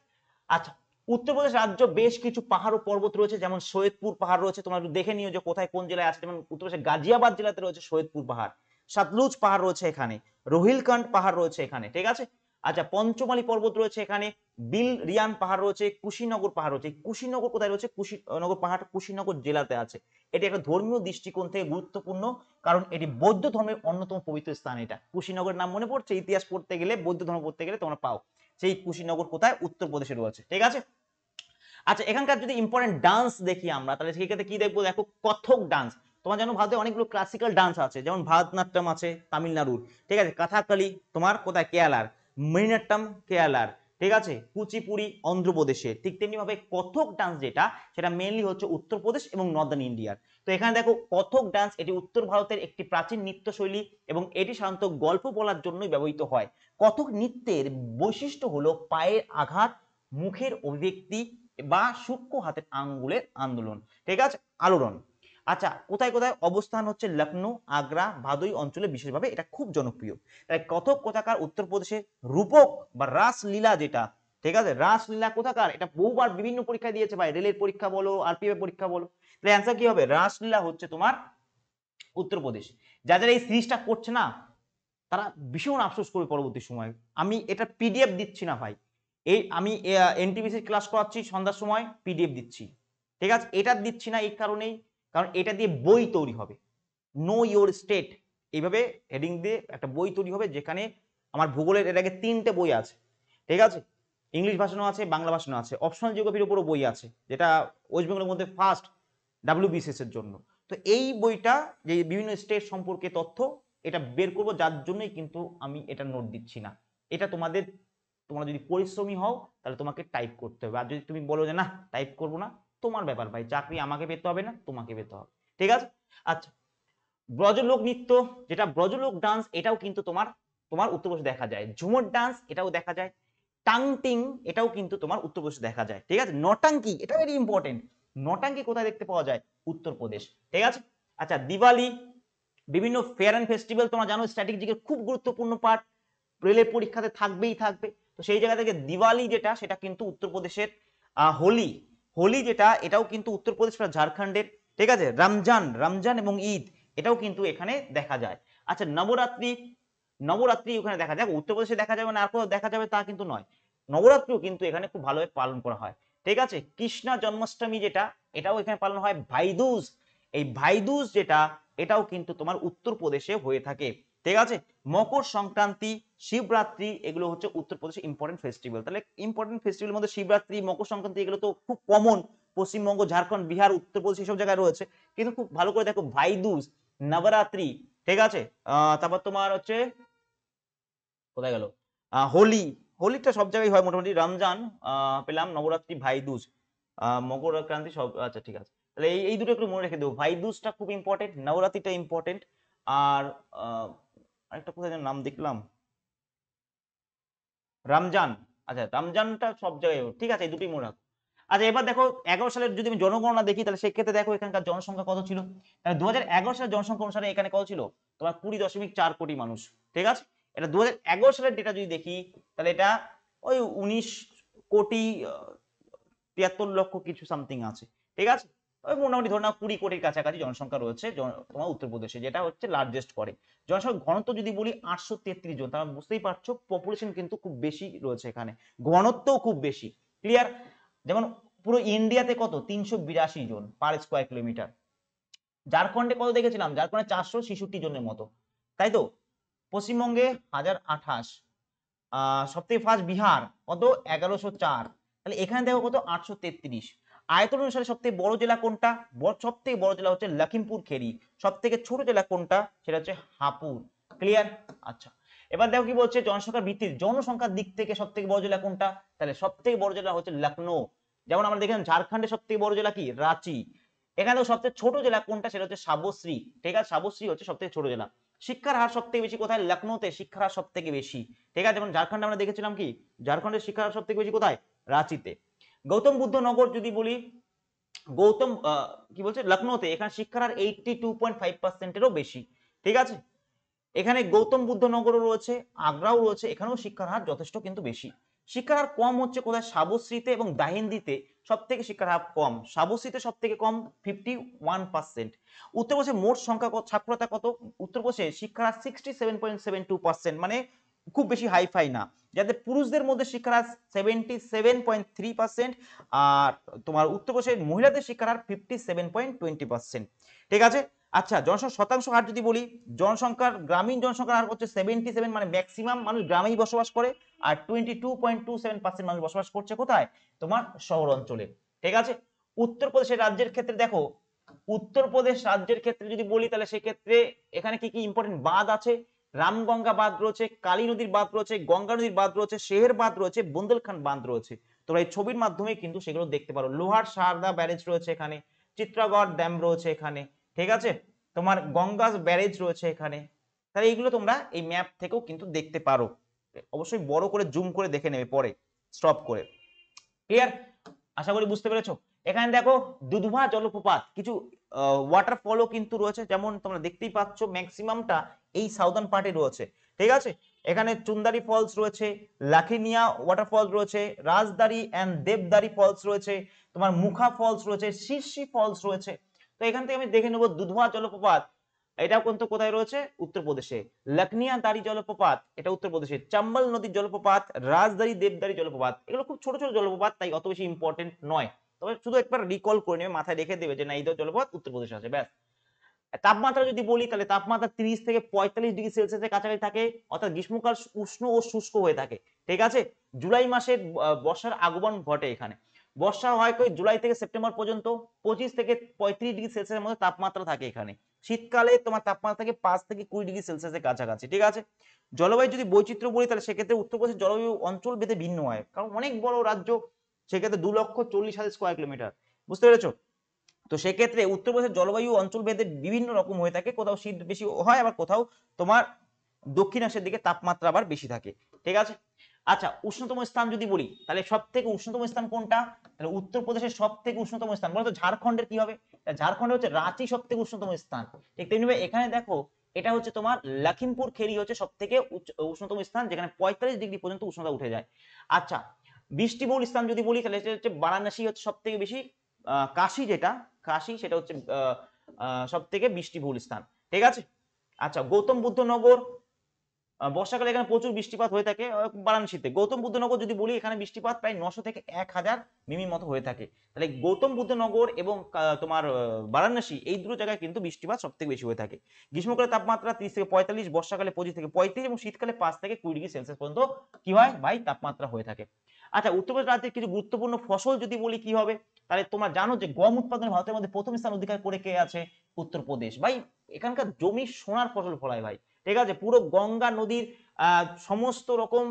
আচ্ছা উত্তরপ্রদেশ রাজ্য বেশ কিছু পাহাড় ও পর্বত রয়েছে যেমন সৈয়দপুর পাহাড় রয়েছে তোমরা একটু দেখে নিও যে কোথায় কোন জেলায় আছে যেমন উত্তরপ্রদেশের গাজিয়াবাদ জেলাতে রয়েছে সৈয়দপুর পাহাড় সাতলুজ পাহাড় রয়েছে এখানে রোহিলকান্ড পাহাড় রয়েছে এখানে ঠিক আছে আচ্ছা পঞ্চমালী পর্বত রয়েছে এখানে বিল রিয়ান পাহাড় রয়েছে কুশিনগর পাহাড় রয়েছে কুশিনগর কোথায় রয়েছে কুশিনগর পাহাড় কুশিনগর জেলাতে আছে এটি একটা ধর্মীয় দৃষ্টিকোণ থেকে গুরুত্বপূর্ণ কারণ এটি বৌদ্ধ ধর্মের অন্যতম পবিত্র স্থান এটা কুশিনগরের নাম মনে পড়ছে ইতিহাস পড়তে গেলে বৌদ্ধ ধর্ম পড়তে গেলে তোমরা পাও সেই কুশিনগর কোথায় উত্তরপ্রদেশে রয়েছে ঠিক আছে আচ্ছা এখানকার যদি ইম্পর্টেন্ট ডান্স দেখি আমরা তাহলে সেক্ষেত্রে কি দেখবো দেখো কথক ডান্স তোমার যেন ভারতে অনেকগুলো ক্লাসিক্যাল ডান্স আছে যেমন ভারতনাট্যম আছে তামিলনাড়ুর ঠিক আছে কথাকালি তোমার কোথায় কেরালার মৃণাট্যম কেরালার ঠিক আছে কুচিপুরি অন্ধ্রপ্রদেশে ঠিক তেমনিভাবে কথক ডান্স যেটা সেটা মেনলি হচ্ছে উত্তরপ্রদেশ এবং নর্দার্ন ইন্ডিয়ার তো এখানে দেখো কথক ডান্স এটি উত্তর ভারতের একটি প্রাচীন নৃত্যশৈলী এবং এটি সাধারণত গল্প বলার জন্যই ব্যবহৃত হয় কথক নৃত্যের বৈশিষ্ট্য হলো পায়ের আঘাত মুখের অভিব্যক্তি বা সূক্ষ্ম হাতের আঙ্গুলের আন্দোলন ঠিক আছে আলোড়ন আচ্ছা কোথায় কোথায় অবস্থান হচ্ছে লখনৌ আগ্রা ভাদুই অঞ্চলে বিশেষভাবে এটা খুব জনপ্রিয় তাই কথক কোথাকার উত্তরপ্রদেশে রূপক বা রাসলীলা যেটা ঠিক আছে রাসলীলা কোথাকার এটা বহুবার বিভিন্ন পরীক্ষা দিয়েছে ভাই রেলের পরীক্ষা বলো আরপিএফ পরীক্ষা বলো তাহলে অ্যান্সার কি হবে রাসলীলা হচ্ছে তোমার উত্তরপ্রদেশ যা যারা এই সিরিজটা করছে না তারা ভীষণ আফসোস করবে পরবর্তী সময়ে আমি এটা পিডিএফ দিচ্ছি না ভাই এই আমি এনটিপিসির ক্লাস করাচ্ছি সন্ধ্যার সময় পিডিএফ দিচ্ছি ঠিক আছে এটা দিচ্ছি না এই কারণেই কারণ এটা দিয়ে বই তৈরি হবে নো ইয়োর স্টেট এইভাবে হেডিং দিয়ে একটা বই তৈরি হবে যেখানে আমার ভূগোলের এর আগে তিনটে বই আছে ঠিক আছে ইংলিশ ভাষণও আছে বাংলা ভাষণও আছে অপশনাল জিওগ্রাফির উপরও বই আছে যেটা ওয়েস্ট বেঙ্গলের মধ্যে ফার্স্ট ডাব্লিউবিসিএস এর জন্য তো এই বইটা যে বিভিন্ন স্টেট সম্পর্কে তথ্য এটা বের করব যার জন্যই কিন্তু আমি এটা নোট দিচ্ছি না এটা তোমাদের তোমরা যদি পরিশ্রমী হও তাহলে তোমাকে টাইপ করতে হবে আর যদি তুমি বলো যে না টাইপ করবো না তোমার ব্যাপার ভাই চাকরি আমাকে পেতে হবে না তোমাকে পেতে হবে ঠিক আছে আচ্ছা ব্রজলোক নৃত্য যেটা ব্রজলোক ডান্স এটাও কিন্তু তোমার তোমার উত্তরপ্রদেশে দেখা যায় ঝুমর ডান্স এটাও দেখা যায় টাংটিং এটাও কিন্তু তোমার উত্তরপ্রদেশে দেখা যায় ঠিক আছে নটাঙ্কি এটা ভেরি ইম্পর্টেন্ট নটাঙ্কি কোথায় দেখতে পাওয়া যায় উত্তরপ্রদেশ ঠিক আছে আচ্ছা দিওয়ালি বিভিন্ন ফেয়ার অ্যান্ড ফেস্টিভ্যাল তোমরা জানো স্ট্র্যাটেজিকের খুব গুরুত্বপূর্ণ পার্ট রেলের পরীক্ষাতে থাকবেই থাকবে তো সেই জায়গা থেকে দিওয়ালি যেটা সেটা কিন্তু উত্তরপ্রদেশের হোলি হোলি যেটা এটাও কিন্তু উত্তরপ্রদেশ বা ঝাড়খণ্ডের ঠিক আছে রমজান রমজান এবং ঈদ এটাও কিন্তু এখানে দেখা যায় আচ্ছা নবরাত্রি নবরাত্রি ওখানে দেখা যায় উত্তরপ্রদেশে দেখা যাবে না আর কোথাও দেখা যাবে তা কিন্তু নয় নবরাত্রিও কিন্তু এখানে খুব ভালোভাবে পালন করা হয় ঠিক আছে কৃষ্ণা জন্মাষ্টমী যেটা এটাও এখানে পালন হয় ভাইদুজ এই ভাইদুজ যেটা এটাও কিন্তু তোমার উত্তরপ্রদেশে হয়ে থাকে ঠিক আছে মকর সংক্রান্তি শিবরাত্রি এগুলো হচ্ছে উত্তরপ্রদেশে ইম্পর্টেন্ট ফেস্টিভ্যাল তাহলে ইম্পর্টেন্ট ফেস্টিভ্যাল মধ্যে শিবরাত্রি মকর সংক্রান্তি এগুলো তো খুব কমন পশ্চিমবঙ্গ ঝাড়খণ্ড বিহার উত্তরপ্রদেশ এসব জায়গায় রয়েছে কিন্তু খুব ভালো করে দেখো ভাইদুজ নবরাত্রি ঠিক আছে তারপর তোমার হচ্ছে কোথায় গেল হোলি হোলিটা সব জায়গায় হয় মোটামুটি রমজান পেলাম নবরাত্রি ভাইদুজ মকর সংক্রান্তি সব আচ্ছা ঠিক আছে তাহলে এই দুটো একটু মনে রেখে দেবো ভাইদুজটা খুব ইম্পর্টেন্ট নবরাত্রিটা ইম্পর্টেন্ট আর আরেকটা কোথায় যেন নাম দেখলাম রমজান আচ্ছা রমজানটা সব জায়গায় ঠিক আছে এই দুটি মনে রাখো আচ্ছা এবার দেখো এগারো সালের যদি আমি জনগণনা দেখি তাহলে সেক্ষেত্রে দেখো এখানকার জনসংখ্যা কত ছিল তাহলে দু সালের জনসংখ্যা অনুসারে এখানে কত ছিল তোমার কুড়ি দশমিক চার কোটি মানুষ ঠিক আছে এটা দু সালের ডেটা যদি দেখি তাহলে এটা ওই উনিশ কোটি তিয়াত্তর লক্ষ কিছু সামথিং আছে ঠিক আছে মোটামুটি ধরে নাও কুড়ি কোটির কাছাকাছি জনসংখ্যা রয়েছে তোমার উত্তরপ্রদেশে যেটা হচ্ছে লার্জেস্ট করে জনসংখ্যা ঘনত্ব যদি বলি আটশো তেত্রিশ জন তাহলে বুঝতেই পারছো পপুলেশন কিন্তু খুব বেশি রয়েছে এখানে ঘনত্বও খুব বেশি ক্লিয়ার যেমন পুরো ইন্ডিয়াতে কত তিনশো বিরাশি জন পার স্কোয়ার কিলোমিটার ঝাড়খণ্ডে কত দেখেছিলাম ঝাড়খণ্ডে চারশো ছিষট্টি জনের মতো তাই তো পশ্চিমবঙ্গে হাজার আঠাশ সব থেকে ফার্স্ট বিহার কত এগারোশো চার তাহলে এখানে দেখো কত আটশো তেত্রিশ আয়তন অনুসারে সবথেকে বড় জেলা কোনটা সবথেকে বড় জেলা হচ্ছে লখিমপুর খেরি সব থেকে ছোট জেলা কোনটা সেটা হচ্ছে হাপুর ক্লিয়ার আচ্ছা এবার দেখো কি বলছে জনসংখ্যার ভিত্তির জনসংখ্যার দিক থেকে সব থেকে বড় জেলা কোনটা তাহলে সব থেকে বড় জেলা হচ্ছে লখনৌ যেমন আমরা দেখলাম ঝাড়খণ্ডের সব থেকে বড় জেলা কি রাঁচি এখানেও সবচেয়ে ছোট জেলা কোনটা সেটা হচ্ছে সাবশ্রী ঠিক আছে সাবশ্রী হচ্ছে সব থেকে ছোট জেলা শিক্ষার হার সবথেকে বেশি কোথায় লখনৌতে শিক্ষার হার সব থেকে বেশি ঠিক আছে যেমন ঝাড়খণ্ড আমরা দেখেছিলাম কি ঝাড়খণ্ডের শিক্ষার হার সব থেকে বেশি কোথায় রাঁচিতে গৌতম বুদ্ধ নগর যদি বলি গৌতম কি বলছে লখনৌতে এখানে শিক্ষার হার এইটটি টু পয়েন্ট ফাইভ পার্সেন্টেরও বেশি ঠিক আছে এখানে গৌতম বুদ্ধ নগরও রয়েছে আগ্রাও রয়েছে এখানেও শিক্ষার হার যথেষ্ট কিন্তু বেশি শিক্ষার হার কম হচ্ছে কোথায় সাবশ্রীতে এবং দাহিন্দিতে সব থেকে শিক্ষার হার কম সাবশ্রীতে সব থেকে কম ফিফটি ওয়ান পার্সেন্ট উত্তরপ্রদেশে মোট সংখ্যা সাক্ষরতা কত উত্তরপ্রদেশে শিক্ষার হার sixty seven point seven two percent মানে খুব বেশি হাইফাই না যাতে পুরুষদের মধ্যে শিক্ষার হার seventy seven point three percent আর তোমার উত্তরপ্রদেশের মহিলাদের শিক্ষার হার fifty seven point twenty percent ঠিক আছে আচ্ছা জনসংখ্যা শতাংশ হার যদি বলি জনসংখ্যার গ্রামীণ জনসংখ্যার হার হচ্ছে সেভেন্টি সেভেন মানে ম্যাক্সিমাম মানুষ গ্রামেই বসবাস করে আর twenty two point two seven percent মানুষ বসবাস করছে কোথায় তোমার শহর অঞ্চলে ঠিক আছে উত্তরপ্রদেশের রাজ্যের ক্ষেত্রে দেখো উত্তরপ্রদেশ রাজ্যের ক্ষেত্রে যদি বলি তাহলে সেক্ষেত্রে এখানে কি কি ইম্পর্টেন্ট বাঁধ আছে রামগঙ্গা বাঁধ রয়েছে কালী নদীর বাঁধ রয়েছে গঙ্গা নদীর বাঁধ রয়েছে শেহের বাঁধ রয়েছে বুন্দেলখান বাঁধ রয়েছে তোমরা এই ছবির মাধ্যমে কিন্তু সেগুলো দেখতে পারো লোহার সারদা ব্যারেজ রয়েছে এখানে চিত্রাগড় ড্যাম রয়েছে এখানে ঠিক আছে তোমার গঙ্গাস ব্যারেজ রয়েছে এখানে তাহলে এইগুলো তোমরা এই ম্যাপ থেকেও কিন্তু দেখতে পারো অবশ্যই বড় করে জুম করে দেখে নেবে পরে স্টপ করে ক্লিয়ার আশা করি বুঝতে পেরেছো এখানে দেখো দুধভা জলপ্রপাত কিছু ওয়াটারফলও কিন্তু রয়েছে যেমন তোমরা দেখতেই পাচ্ছ ম্যাক্সিমামটা এই সাউদার্ন পার্টে রয়েছে ঠিক আছে এখানে চুন্দারি ফলস রয়েছে লাখিনিয়া ওয়াটারফলস রয়েছে রাজদারি অ্যান্ড দেবদারি ফলস রয়েছে তোমার মুখা ফলস রয়েছে শীর্ষি ফলস রয়েছে তো এখান থেকে আমি দেখে নেব দুধুয়া জলপ্রপাত এটা কিন্তু কোথায় রয়েছে উত্তরপ্রদেশে লখনিয়া দারি জলপ্রপাত এটা উত্তরপ্রদেশে চাম্বল নদীর জলপ্রপাত রাজদারি দেবদারি জলপ্রপাত এগুলো খুব ছোট ছোট জলপ্রপাত তাই অত বেশি ইম্পর্টেন্ট নয় তবে শুধু একবার রিকল করে নেবে মাথায় রেখে দেবে যে না ইদর জলপথ উত্তরপ্রদেশে আছে ব্যাস তাপমাত্রা যদি বলি তাহলে তাপমাত্রা তিরিশ থেকে পঁয়তাল্লিশ ডিগ্রি সেলসিয়াসের কাছাকাছি থাকে অর্থাৎ গ্রীষ্মকাল উষ্ণ ও শুষ্ক হয়ে থাকে ঠিক আছে জুলাই মাসের বর্ষার আগমন ঘটে এখানে বর্ষা হয় কই জুলাই থেকে সেপ্টেম্বর পর্যন্ত পঁচিশ থেকে পঁয়ত্রিশ ডিগ্রি সেলসিয়াসের মধ্যে তাপমাত্রা থাকে এখানে শীতকালে তোমার তাপমাত্রা থাকে পাঁচ থেকে কুড়ি ডিগ্রি সেলসিয়াসের কাছাকাছি ঠিক আছে জলবায়ু যদি বৈচিত্র্য বলি তাহলে সেক্ষেত্রে উত্তরপ্রদেশের জলবায়ু অঞ্চল ভেদে ভিন্ন হয় কারণ অনেক বড় রাজ্য সেক্ষেত্রে দু লক্ষ চল্লিশ হাজার স্কোয়ার কিলোমিটার বুঝতে পেরেছো তো সেক্ষেত্রে উত্তর প্রদেশের জলবায়ু অঞ্চল ভেদে বিভিন্ন রকম হয়ে থাকে কোথাও শীত বেশি হয় আবার কোথাও তোমার দক্ষিণাংশের দিকে তাপমাত্রা আবার বেশি থাকে ঠিক আছে আচ্ছা উষ্ণতম স্থান যদি বলি তাহলে সব থেকে উষ্ণতম স্থান কোনটা তাহলে উত্তর প্রদেশের সব থেকে উষ্ণতম স্থান বলতো ঝাড়খণ্ডের কি হবে ঝাড়খণ্ডে হচ্ছে রাঁচি সব থেকে উষ্ণতম স্থান ঠিক তেমনি এখানে দেখো এটা হচ্ছে তোমার লখিমপুর খেরি হচ্ছে সব থেকে উষ্ণতম স্থান যেখানে পঁয়তাল্লিশ ডিগ্রি পর্যন্ত উষ্ণতা উঠে যায় আচ্ছা মূল স্থান যদি বলি তাহলে সেটা হচ্ছে বারাণসী হচ্ছে সব থেকে বেশি কাশি যেটা কাশি সেটা হচ্ছে সব থেকে মূল স্থান ঠিক আছে আচ্ছা গৌতম বুদ্ধ নগর বর্ষাকালে এখানে প্রচুর বৃষ্টিপাত হয়ে থাকে বারাণসীতে গৌতম বুদ্ধনগর যদি বলি এখানে বৃষ্টিপাত প্রায় নশো থেকে এক হাজার মিমির মতো হয়ে থাকে তাহলে গৌতম বুদ্ধনগর এবং তোমার বারাণসী এই দুটো জায়গায় কিন্তু বৃষ্টিপাত সব থেকে বেশি হয়ে থাকে গ্রীষ্মকালে তাপমাত্রা ত্রিশ থেকে পঁয়তাল্লিশ বর্ষাকালে পঁচিশ থেকে পঁয়ত্রিশ এবং শীতকালে পাঁচ থেকে কুড়ি ডিগ্রি সেলসিয়াস পর্যন্ত কি হয় ভাই তাপমাত্রা হয়ে থাকে আচ্ছা উত্তর প্রদেশ রাজ্যের কিছু গুরুত্বপূর্ণ ফসল যদি বলি কি হবে তাহলে তোমরা জানো যে গম উৎপাদনে ভারতের মধ্যে প্রথম স্থান অধিকার করে কে আছে উত্তরপ্রদেশ ভাই এখানকার জমি সোনার ফসল ফলায় ভাই ঠিক আছে পুরো গঙ্গা নদীর সমস্ত রকম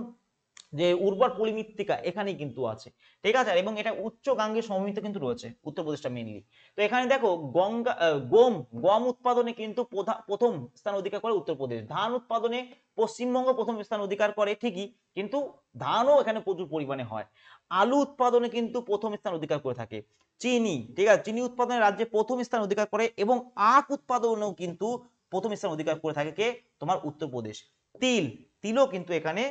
যে উর্বর পলিমৃত্তিকা এখানেই কিন্তু আছে ঠিক আছে এবং এটা উচ্চ গাঙ্গে সমভূমিতে কিন্তু রয়েছে উত্তরপ্রদেশটা মেনলি তো এখানে দেখো গঙ্গা গম গম উৎপাদনে কিন্তু প্রথম স্থান অধিকার করে উত্তরপ্রদেশ ধান উৎপাদনে পশ্চিমবঙ্গ প্রথম স্থান অধিকার করে ঠিকই কিন্তু ধানও এখানে প্রচুর পরিমাণে হয় আলু উৎপাদনে কিন্তু প্রথম স্থান অধিকার করে থাকে চিনি ঠিক আছে চিনি উৎপাদনে রাজ্যে প্রথম স্থান অধিকার করে এবং আখ উৎপাদনেও কিন্তু প্রথম স্থান অধিকার করে থাকে কে তোমার উত্তরপ্রদেশ তিল তিলও কিন্তু এখানে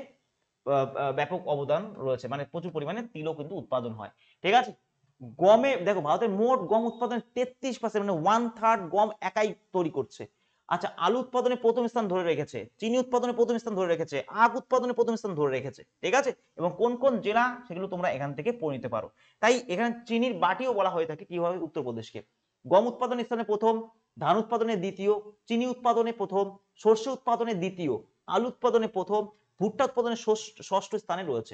ব্যাপক অবদান রয়েছে মানে প্রচুর পরিমাণে তিলও কিন্তু উৎপাদন হয় ঠিক আছে গমে দেখো ভারতের মোট গম উৎপাদন তেত্রিশ পার্সেন্ট মানে ওয়ান থার্ড গম একাই তৈরি করছে আচ্ছা আলু উৎপাদনে প্রথম স্থান ধরে রেখেছে চিনি উৎপাদনে প্রথম স্থান ধরে রেখেছে আখ উৎপাদনে প্রথম স্থান ধরে রেখেছে ঠিক আছে এবং কোন কোন জেলা সেগুলো তোমরা এখান থেকে পড়ে নিতে পারো তাই এখানে চিনির বাটিও বলা হয়ে থাকে কিভাবে উত্তরপ্রদেশকে গম উৎপাদনে স্থানে প্রথম ধান উৎপাদনে দ্বিতীয় চিনি উৎপাদনে প্রথম সর্ষে উৎপাদনে দ্বিতীয় আলু উৎপাদনে প্রথম ভুট্টা উৎপাদনের ষষ্ঠ স্থানে রয়েছে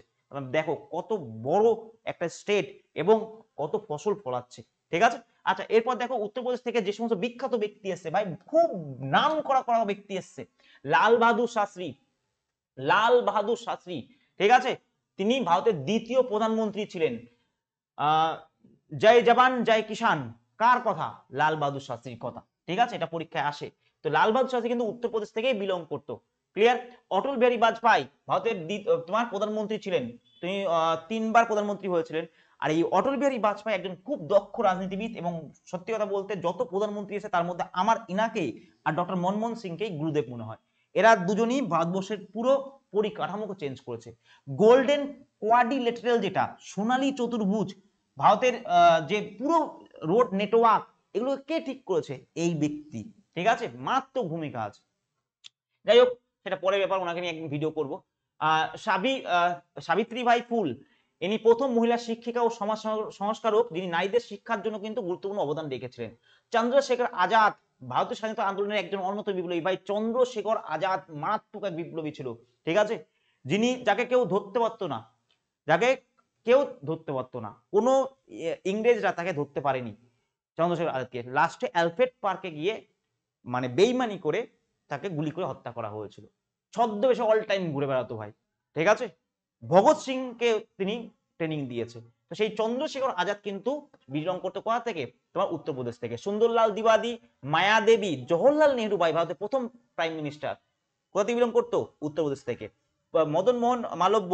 দেখো কত বড় একটা স্টেট এবং কত ফসল ফলাচ্ছে ঠিক আছে আচ্ছা এরপর দেখো উত্তরপ্রদেশ থেকে যে সমস্ত বিখ্যাত ব্যক্তি এসছে ভাই খুব নাম করা করা ব্যক্তি এসছে লাল বাহাদুর শাস্ত্রী লাল বাহাদুর শাস্ত্রী ঠিক আছে তিনি ভারতের দ্বিতীয় প্রধানমন্ত্রী ছিলেন জয় জবান জয় কিষান কার কথা লাল বাহাদুর শাস্ত্রীর কথা ঠিক আছে এটা পরীক্ষায় আসে তো লাল বাহাদুর শাস্ত্রী কিন্তু উত্তরপ্রদেশ থেকেই বিলং করতো ক্লিয়ার অটল বিহারী বাজপেয়ী ভারতের তোমার প্রধানমন্ত্রী ছিলেন তিনি তিনবার প্রধানমন্ত্রী হয়েছিলেন আর এই অটল বিহারী বাজপেয়ী একজন খুব দক্ষ রাজনীতিবিদ এবং সত্যি কথা বলতে যত প্রধানমন্ত্রী এসে তার মধ্যে আমার ইনাকেই আর ডক্টর মনমোহন সিংকেই গুরুদেব মনে হয় এরা দুজনই ভারতবর্ষের পুরো পরিকাঠামোকে চেঞ্জ করেছে গোল্ডেন কোয়াডিলেটারেল যেটা সোনালী চতুর্ভুজ ভারতের যে পুরো রোড নেটওয়ার্ক এগুলো কে ঠিক করেছে এই ব্যক্তি ঠিক আছে মাত্র ভূমিকা আছে যাই হোক সেটা পরে ব্যাপার ওনাকে নিয়ে একদিন ভিডিও করবো সাবি ভাই ফুল ইনি প্রথম মহিলা শিক্ষিকা ও সমাজ সংস্কারক যিনি নারীদের শিক্ষার জন্য কিন্তু গুরুত্বপূর্ণ অবদান রেখেছিলেন চন্দ্রশেখর আজাদ ভারতীয় স্বাধীনতা আন্দোলনের একজন অন্যতম বিপ্লবী ভাই চন্দ্রশেখর আজাদ মারাত্মক এক বিপ্লবী ছিল ঠিক আছে যিনি যাকে কেউ ধরতে পারতো না যাকে কেউ ধরতে পারতো না কোনো ইংরেজরা তাকে ধরতে পারেনি চন্দ্রশেখর আজাদকে লাস্টে অ্যালফেট পার্কে গিয়ে মানে বেইমানি করে তাকে গুলি করে হত্যা করা হয়েছিল ছদ্মবেশে অল টাইম ঘুরে বেড়াতো ভাই ঠিক আছে ভগৎ সিংকে তিনি ট্রেনিং দিয়েছে তো সেই চন্দ্রশেখর আজাদ কিন্তু বিলং করতে কোথা থেকে তোমার উত্তরপ্রদেশ থেকে সুন্দরলাল দিবাদি মায়া দেবী জওহরলাল নেহরু ভাই ভারতের প্রথম প্রাইম মিনিস্টার কোথা থেকে বিলং করতো উত্তরপ্রদেশ থেকে মদন মোহন মালব্য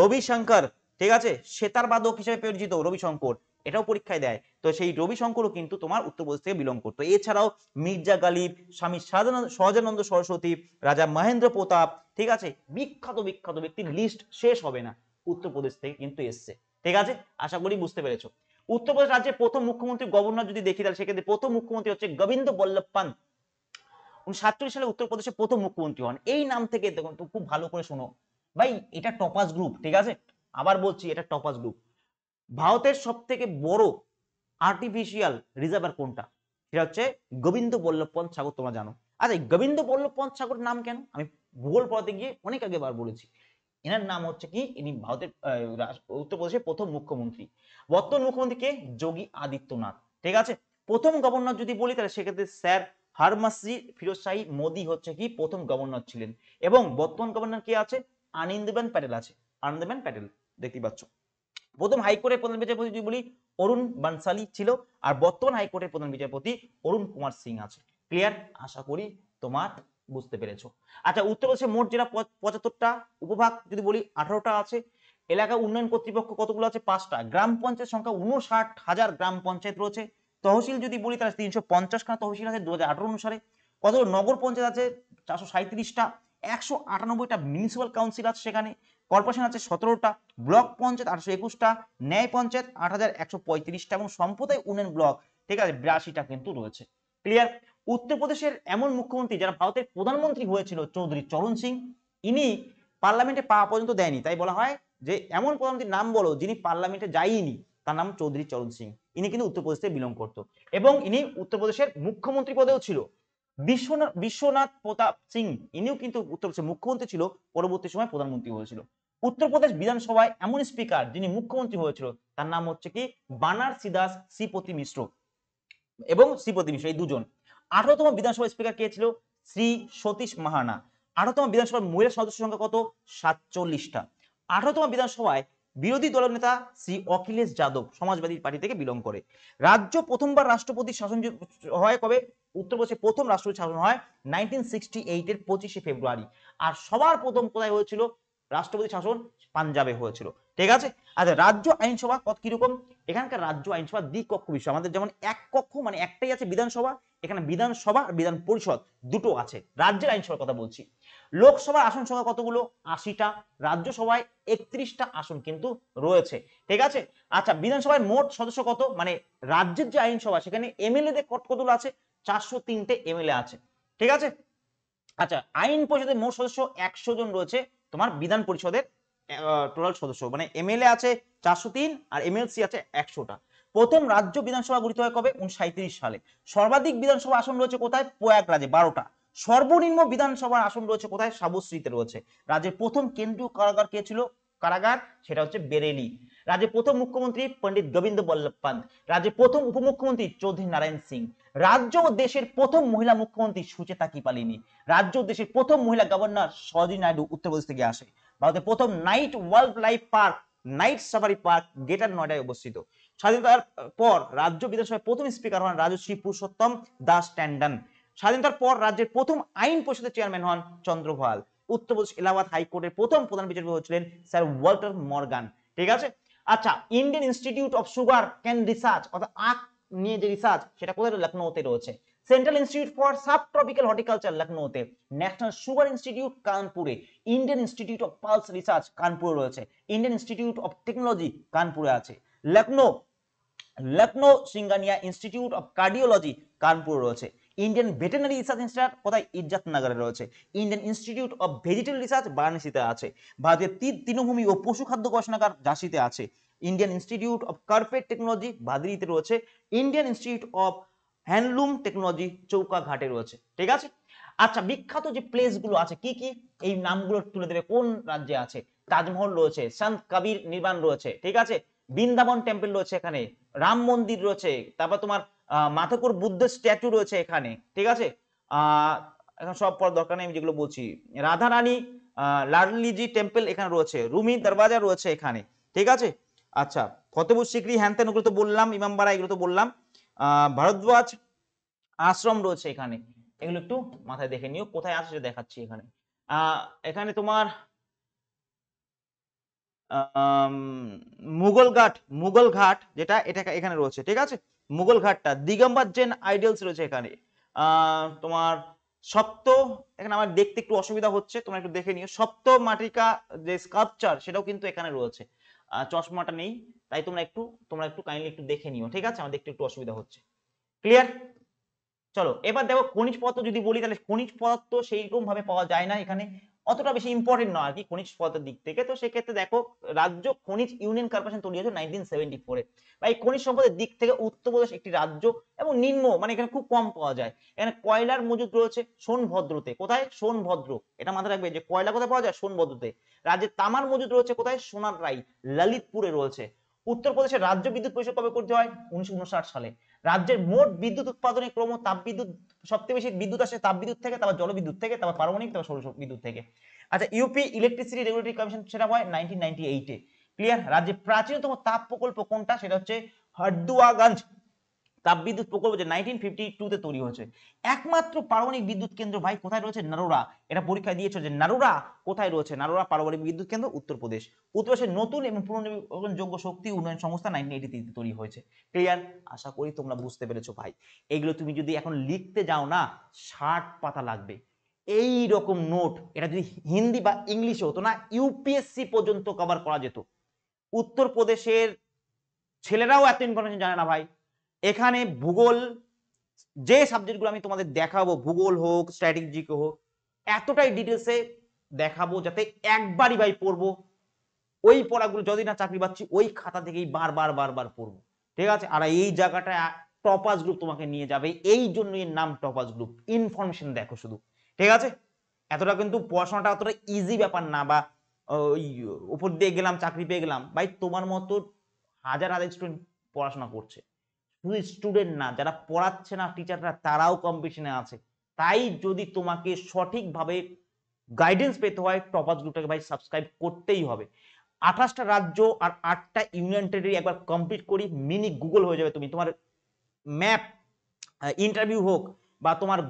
রবি শঙ্কর ঠিক আছে সেতার বাদক হিসেবে পরিচিত রবি শঙ্কর এটাও পরীক্ষায় দেয় তো সেই রবি শঙ্করও কিন্তু তোমার উত্তরপ্রদেশ থেকে বিলং করতো এছাড়াও মির্জা গালিব স্বামী সহজানন্দ সরস্বতী রাজা মহেন্দ্র প্রতাপ ঠিক আছে বিখ্যাত বিখ্যাত ব্যক্তির লিস্ট শেষ হবে না উত্তরপ্রদেশ থেকে কিন্তু এসছে ঠিক আছে আশা করি বুঝতে পেরেছো উত্তরপ্রদেশ রাজ্যের প্রথম মুখ্যমন্ত্রী গভর্নর যদি দেখি তাহলে সেক্ষেত্রে প্রথম মুখ্যমন্ত্রী হচ্ছে গোবিন্দ বল্লভ পান উনি সাতচল্লিশ সালে উত্তরপ্রদেশের প্রথম মুখ্যমন্ত্রী হন এই নাম থেকে দেখুন খুব ভালো করে শোনো ভাই এটা টপাস গ্রুপ ঠিক আছে আবার বলছি এটা টপাস গ্রুপ ভারতের সব থেকে বড় আর্টিফিশিয়াল রিজার্ভার কোনটা সেটা হচ্ছে গোবিন্দ বল্লভ পন্থ সাগর তোমরা জানো আচ্ছা গোবিন্দ বল্লভ পন্থ সাগর নাম কেন আমি ভূগোল পড়াতে গিয়ে অনেক আগে বার বলেছি এনার নাম হচ্ছে কি ইনি ভারতের উত্তরপ্রদেশের প্রথম মুখ্যমন্ত্রী বর্তমান মুখ্যমন্ত্রী কে যোগী আদিত্যনাথ ঠিক আছে প্রথম গভর্নর যদি বলি তাহলে সেক্ষেত্রে স্যার হারমাসি ফিরোজশাহী মোদি হচ্ছে কি প্রথম গভর্নর ছিলেন এবং বর্তমান গভর্নর কে আছে আনন্দবেন প্যাটেল আছে আনন্দবেন প্যাটেল দেখতে পাচ্ছ প্রথম হাইকোর্টের প্রধান বিচারপতি যদি বলি অরুণ বানসালি ছিল আর বর্তমান হাইকোর্টের প্রধান বিচারপতি অরুণ কুমার সিং আছে ক্লিয়ার আশা করি তোমার বুঝতে পেরেছো আচ্ছা উত্তরপ্রদেশে মোট জেলা পঁচাত্তরটা উপভাগ যদি বলি আঠারোটা আছে এলাকা উন্নয়ন কর্তৃপক্ষ কতগুলো আছে পাঁচটা গ্রাম পঞ্চায়েত সংখ্যা উনষাট হাজার গ্রাম পঞ্চায়েত রয়েছে তহসিল যদি বলি তাহলে তিনশো পঞ্চাশখানা তহসিল আছে দু অনুসারে কতগুলো নগর পঞ্চায়েত আছে চারশো সাঁত্রিশটা একশো আটানব্বইটা মিউনিসিপ্যাল কাউন্সিল আছে সেখানে কর্পোরেশন আছে সতেরোটা ব্লক পঞ্চায়েত আটশো একুশটা ন্যায় পঞ্চায়েত আট হাজার একশো পঁয়ত্রিশটা এবং সম্প্রদায় উন্নয়ন ব্লক ঠিক আছে বিরাশিটা কিন্তু রয়েছে ক্লিয়ার উত্তরপ্রদেশের এমন মুখ্যমন্ত্রী যারা ভারতের প্রধানমন্ত্রী হয়েছিল চৌধুরী চরণ সিং ইনি পার্লামেন্টে পা পর্যন্ত দেয়নি তাই বলা হয় যে এমন প্রধানমন্ত্রীর নাম বলো যিনি পার্লামেন্টে যাইনি তার নাম চৌধুরী চরণ সিং ইনি কিন্তু উত্তরপ্রদেশ থেকে বিলং করতো এবং ইনি উত্তরপ্রদেশের মুখ্যমন্ত্রী পদেও ছিল বিশ্বনাথ বিশ্বনাথ প্রতাপ সিং ইনিও কিন্তু উত্তরপ্রদেশের মুখ্যমন্ত্রী ছিল পরবর্তী সময় প্রধানমন্ত্রী হয়েছিল উত্তরপ্রদেশ বিধানসভায় এমন স্পিকার যিনি মুখ্যমন্ত্রী হয়েছিল তার নাম হচ্ছে কি বানার সিদাস শ্রীপতি মিশ্র এবং শ্রীপতি মিশ্র এই দুজন আঠারোতম বিধানসভা স্পিকার কে ছিল শ্রী সতীশ মাহানা আঠারোতম বিধানসভার মহিলা সদস্য সংখ্যা কত সাতচল্লিশটা আঠারোতম বিধানসভায় বিরোধী দলের নেতা শ্রী অখিলেশ যাদব সমাজবাদী পার্টি থেকে বিলং করে রাজ্য প্রথমবার রাষ্ট্রপতি শাসন হয় কবে উত্তর উত্তরপ্রদেশে প্রথম রাষ্ট্রপতি শাসন হয় নাইনটিন সিক্সটি এইটের পঁচিশে ফেব্রুয়ারি আর সবার প্রথম কোথায় হয়েছিল রাষ্ট্রপতি শাসন পাঞ্জাবে হয়েছিল ঠিক আছে আচ্ছা রাজ্য আইনসভা কত কিরকম এখানকার রাজ্য আইনসভা দ্বি কক্ষ বিষয় আমাদের যেমন এক কক্ষ মানে একটাই আছে বিধানসভা এখানে বিধানসভা আর বিধান পরিষদ দুটো আছে রাজ্যের আইনসভার কথা বলছি লোকসভার আসন সংখ্যা কতগুলো আশিটা রাজ্যসভায় একত্রিশটা আসন কিন্তু রয়েছে ঠিক আছে আচ্ছা বিধানসভায় মোট সদস্য কত মানে রাজ্যের যে আইনসভা সেখানে এমএলএ দের কতগুলো আছে চারশো তিনটে এমএলএ আছে ঠিক আছে আচ্ছা আইন পরিষদের মোট সদস্য একশো জন রয়েছে তোমার বিধান পরিষদের টোটাল সদস্য মানে এমএলএ আছে চারশো তিন আর এমএলসি আছে একশোটা প্রথম রাজ্য বিধানসভা গঠিত হয় কবে উনসাঁত্রিশ সালে সর্বাধিক বিধানসভা আসন রয়েছে কোথায় প্রয়াগরাজে বারোটা সর্বনিম্ন বিধানসভার আসন রয়েছে কোথায় সাবশ্রীতে রয়েছে রাজ্যের প্রথম কেন্দ্রীয় কারাগার কে ছিল কারাগার সেটা হচ্ছে বেরেলি রাজ্যের প্রথম মুখ্যমন্ত্রী পণ্ডিত গোবিন্দ বল্লভ পান্ত রাজ্যের প্রথম উপমুখ্যমন্ত্রী চৌধুরী নারায়ণ সিং রাজ্য ও দেশের প্রথম মহিলা মুখ্যমন্ত্রী সুচেতা কিপালিনী রাজ্য ও দেশের প্রথম মহিলা গভর্নর সরোজিনী নাইডু উত্তরপ্রদেশ থেকে আসে ভারতের প্রথম night wildlife park night safari park greater নয়ডায় অবস্থিত স্বাধীনতার পর রাজ্য বিধানসভায় প্রথম স্পিকার হন রাজশ্রী পুরুষোত্তম দাস ট্যান্ডন স্বাধীনতার পর রাজ্যের প্রথম আইন পরিষদের চেয়ারম্যান হন চন্দ্রভাল উত্তরপ্রদেশ এলাহাবাদ হাইকোর্টের প্রথম প্রধান বিচারপতি হচ্ছিলেন স্যার ওয়াল্টার মর্গান ঠিক আছে আচ্ছা Indian institute of sugarcane research অর্থাৎ আখ নিয়ে যে রিসার্চ সেটা কোথায় লখনৌতে রয়েছে central institute for subtropical horticulture লখনৌতে ন্যাশনাল সুগার ইনস্টিটিউট কানপুরে Indian institute of pulse research কানপুরে রয়েছে ইন্ডিয়ান ইনস্টিটিউট অফ টেকনোলজি কানপুরে আছে Lucknow Lucknow Singhania institute of cardiology কানপুরে রয়েছে ইন্ডিয়ান ভেটেনারি রিসার্চ ইনস্টিটিউট কোথায় ইজ্জাত নাগারে রয়েছে Indian institute of vegetable research বারাণসীতে আছে ভারতের তীর তৃণভূমি ও পশু খাদ্য গবেষণাগার ঝাঁসিতে আছে Indian institute of carpet technology ভাদ্রিতে রয়েছে Indian institute of handloom technology চৌকা ঘাটে রয়েছে ঠিক আছে আচ্ছা বিখ্যাত যে প্লেসগুলো আছে কি কি এই নামগুলো তুলে দেবে কোন রাজ্যে আছে তাজমহল রয়েছে সন্ত কবির নির্মাণ রয়েছে ঠিক আছে বৃন্দাবন টেম্পল রয়েছে এখানে রাম মন্দির রয়েছে তারপর তোমার মাথাকুর বুদ্ধ স্ট্যাচু রয়েছে এখানে ঠিক আছে এখন সব পর দরকার নেই আমি যেগুলো বলছি রাধা রানী লাডলিজি টেম্পল এখানে রয়েছে রুমি দরবাজা রয়েছে এখানে ঠিক আছে আচ্ছা ফতেপুর সিকরি হ্যানত্যান ওগুলো তো বললাম ইমামবাড়া এগুলো তো বললাম ভারদ্বাজ আশ্রম রয়েছে এখানে এগুলো একটু মাথায় দেখে নিও কোথায় আছে দেখাচ্ছি এখানে এখানে তোমার মুঘল ঘাট মুঘল ঘাট যেটা এটা এখানে রয়েছে ঠিক আছে মুঘল ঘাটটা দিগম্বর জেন আইডিয়ালস রয়েছে এখানে তোমার সপ্ত এখানে আমার দেখতে একটু অসুবিধা হচ্ছে তোমরা একটু দেখে নিও সপ্ত মাটিকা যে স্কাপচার সেটাও কিন্তু এখানে রয়েছে চশমাটা নেই তাই তোমরা একটু তোমরা একটু কাইন্ডলি একটু দেখে নিও ঠিক আছে আমার দেখতে একটু অসুবিধা হচ্ছে ক্লিয়ার চলো এবার দেখো খনিজ পদার্থ যদি বলি তাহলে খনিজ পদার্থ সেইরকম ভাবে পাওয়া যায় না এখানে অতটা বেশি ইম্পর্টেন্ট নয় আর কি খনিজ পদার্থের দিক থেকে তো সেক্ষেত্রে দেখো রাজ্য খনিজ ইউনিয়ন কর্পোরেশন তৈরি হয়েছে নাইনটিন সেভেন্টি ফোরে বা এই খনিজ সম্পদের দিক থেকে উত্তরপ্রদেশ একটি রাজ্য এবং নিম্ন মানে এখানে খুব কম পাওয়া যায় এখানে কয়লার মজুদ রয়েছে সোনভদ্রতে কোথায় সোনভদ্র এটা মাথায় রাখবে যে কয়লা কোথায় পাওয়া যায় সোনভদ্রতে রাজ্যে তামার মজুদ রয়েছে কোথায় সোনার রাই ললিতপুরে রয়েছে উত্তরপ্রদেশের রাজ্য বিদ্যুৎ পরিষদ কবে করতে হয় উনিশশো সালে রাজ্যের মোট বিদ্যুৎ উৎপাদনের ক্রম তাপবিদ্যুৎ সবচেয়ে বেশি বিদ্যুৎ আসে তাপবিদ্যুৎ থেকে তারপর জলবিদ্যুৎ থেকে তারপর পারমাণিক তারপর সৌর বিদ্যুৎ থেকে আচ্ছা ইউপি ইলেকট্রিসিটি রেগুলেটরি কমিশন সেটা হয় নাইনটিন নাইনটি এইটে ক্লিয়ার রাজ্যের প্রাচীনতম তাপ প্রকল্প কোনটা সেটা হচ্ছে হরদুয়াগঞ্জ তাপবিদ্যুৎ প্রকল্প যে নাইনটিন ফিফটি টুতে তৈরি হয়েছে একমাত্র পারমাণবিক বিদ্যুৎ কেন্দ্র ভাই কোথায় রয়েছে নারোরা এটা পরীক্ষা দিয়েছে যে নারোরা কোথায় রয়েছে নারোরা পারমাণবিক বিদ্যুৎ কেন্দ্র উত্তরপ্রদেশ উত্তরপ্রদেশের নতুন এবং পুনর্নবীকরণযোগ্য শক্তি উন্নয়ন সংস্থা নাইনটিন এইটি থ্রিতে তৈরি হয়েছে ক্লিয়ার আশা করি তোমরা বুঝতে পেরেছো ভাই এগুলো তুমি যদি এখন লিখতে যাও না ষাট পাতা লাগবে এই রকম নোট এটা যদি হিন্দি বা ইংলিশে হতো না ইউপিএসসি পর্যন্ত কভার করা যেত উত্তরপ্রদেশের ছেলেরাও এত ইনফরমেশন জানে না ভাই এখানে ভূগোল যে সাবজেক্টগুলো আমি তোমাদের দেখাবো ভূগোল হোক স্ট্র্যাটেজিক হোক এতটাই ডিটেলসে দেখাবো যাতে একবারই ভাই পড়বো ওই পড়াগুলো যদি না চাকরি পাচ্ছি ওই খাতা থেকেই বারবার বারবার পড়বো ঠিক আছে আর এই জায়গাটা টপাস গ্রুপ তোমাকে নিয়ে যাবে এই জন্য এর নাম টপাস গ্রুপ ইনফরমেশন দেখো শুধু ঠিক আছে এতটা কিন্তু পড়াশোনাটা অতটা ইজি ব্যাপার না বা ওই উপর দিয়ে গেলাম চাকরি পেয়ে গেলাম ভাই তোমার মতো হাজার হাজার স্টুডেন্ট পড়াশোনা করছে শুধু স্টুডেন্ট না যারা পড়াচ্ছে না টিচাররা তারাও কম্পিটিশনে আছে তাই যদি তোমাকে সঠিকভাবে গাইডেন্স পেতে হয় টপাস গ্রুপটাকে ভাই সাবস্ক্রাইব করতেই হবে আঠাশটা রাজ্য আর আটটা ইউনিয়ন টেরিটরি একবার কমপ্লিট করি মিনি গুগল হয়ে যাবে তুমি তোমার ম্যাপ ইন্টারভিউ হোক বা তোমার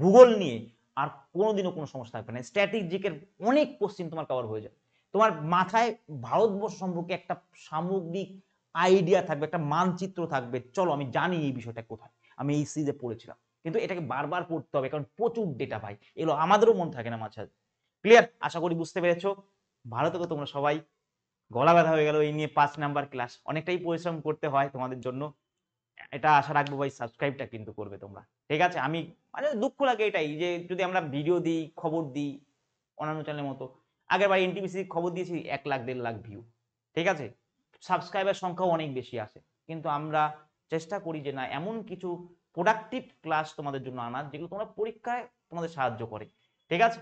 ভূগোল নিয়ে আর কোনোদিনও কোনো সমস্যা থাকবে না স্ট্র্যাটেজিকের অনেক কোশ্চিন তোমার কভার হয়ে যাবে তোমার মাথায় ভারতবর্ষ সম্পর্কে একটা সামগ্রিক আইডিয়া থাকবে একটা মানচিত্র থাকবে চলো আমি জানি এই বিষয়টা কোথায় আমি এই সিজে পড়েছিলাম কিন্তু এটাকে বারবার পড়তে হবে কারণ প্রচুর ডেটা ভাই এগুলো আমাদেরও মন থাকে না মাঝে ক্লিয়ার আশা করি বুঝতে পেরেছ ভালো থেকে তোমরা সবাই গলা ব্যথা হয়ে গেল এই নিয়ে পাঁচ নাম্বার ক্লাস অনেকটাই পরিশ্রম করতে হয় তোমাদের জন্য এটা আশা রাখবো ভাই সাবস্ক্রাইবটা কিন্তু করবে তোমরা ঠিক আছে আমি মানে দুঃখ লাগে এটাই যে যদি আমরা ভিডিও দিই খবর দিই অন্যান্য চ্যানেলের মতো আগের বার এনটিভিসি খবর দিয়েছি এক লাখ দেড় লাখ ভিউ ঠিক আছে সাবস্ক্রাইবার সংখ্যাও অনেক বেশি আছে কিন্তু আমরা চেষ্টা করি যে না এমন কিছু প্রোডাক্টিভ ক্লাস তোমাদের জন্য আনার যেগুলো তোমরা পরীক্ষায় তোমাদের সাহায্য করে ঠিক আছে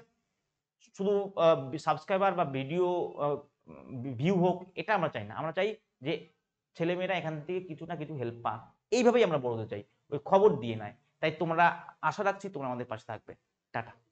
শুধু সাবস্ক্রাইবার বা ভিডিও ভিউ হোক এটা আমরা চাই না আমরা চাই যে ছেলেমেয়েরা এখান থেকে কিছু না কিছু হেল্প পাক এইভাবেই আমরা বলতে হতে চাই ওই খবর দিয়ে নাই তাই তোমরা আশা রাখছি তোমরা আমাদের পাশে থাকবে টাটা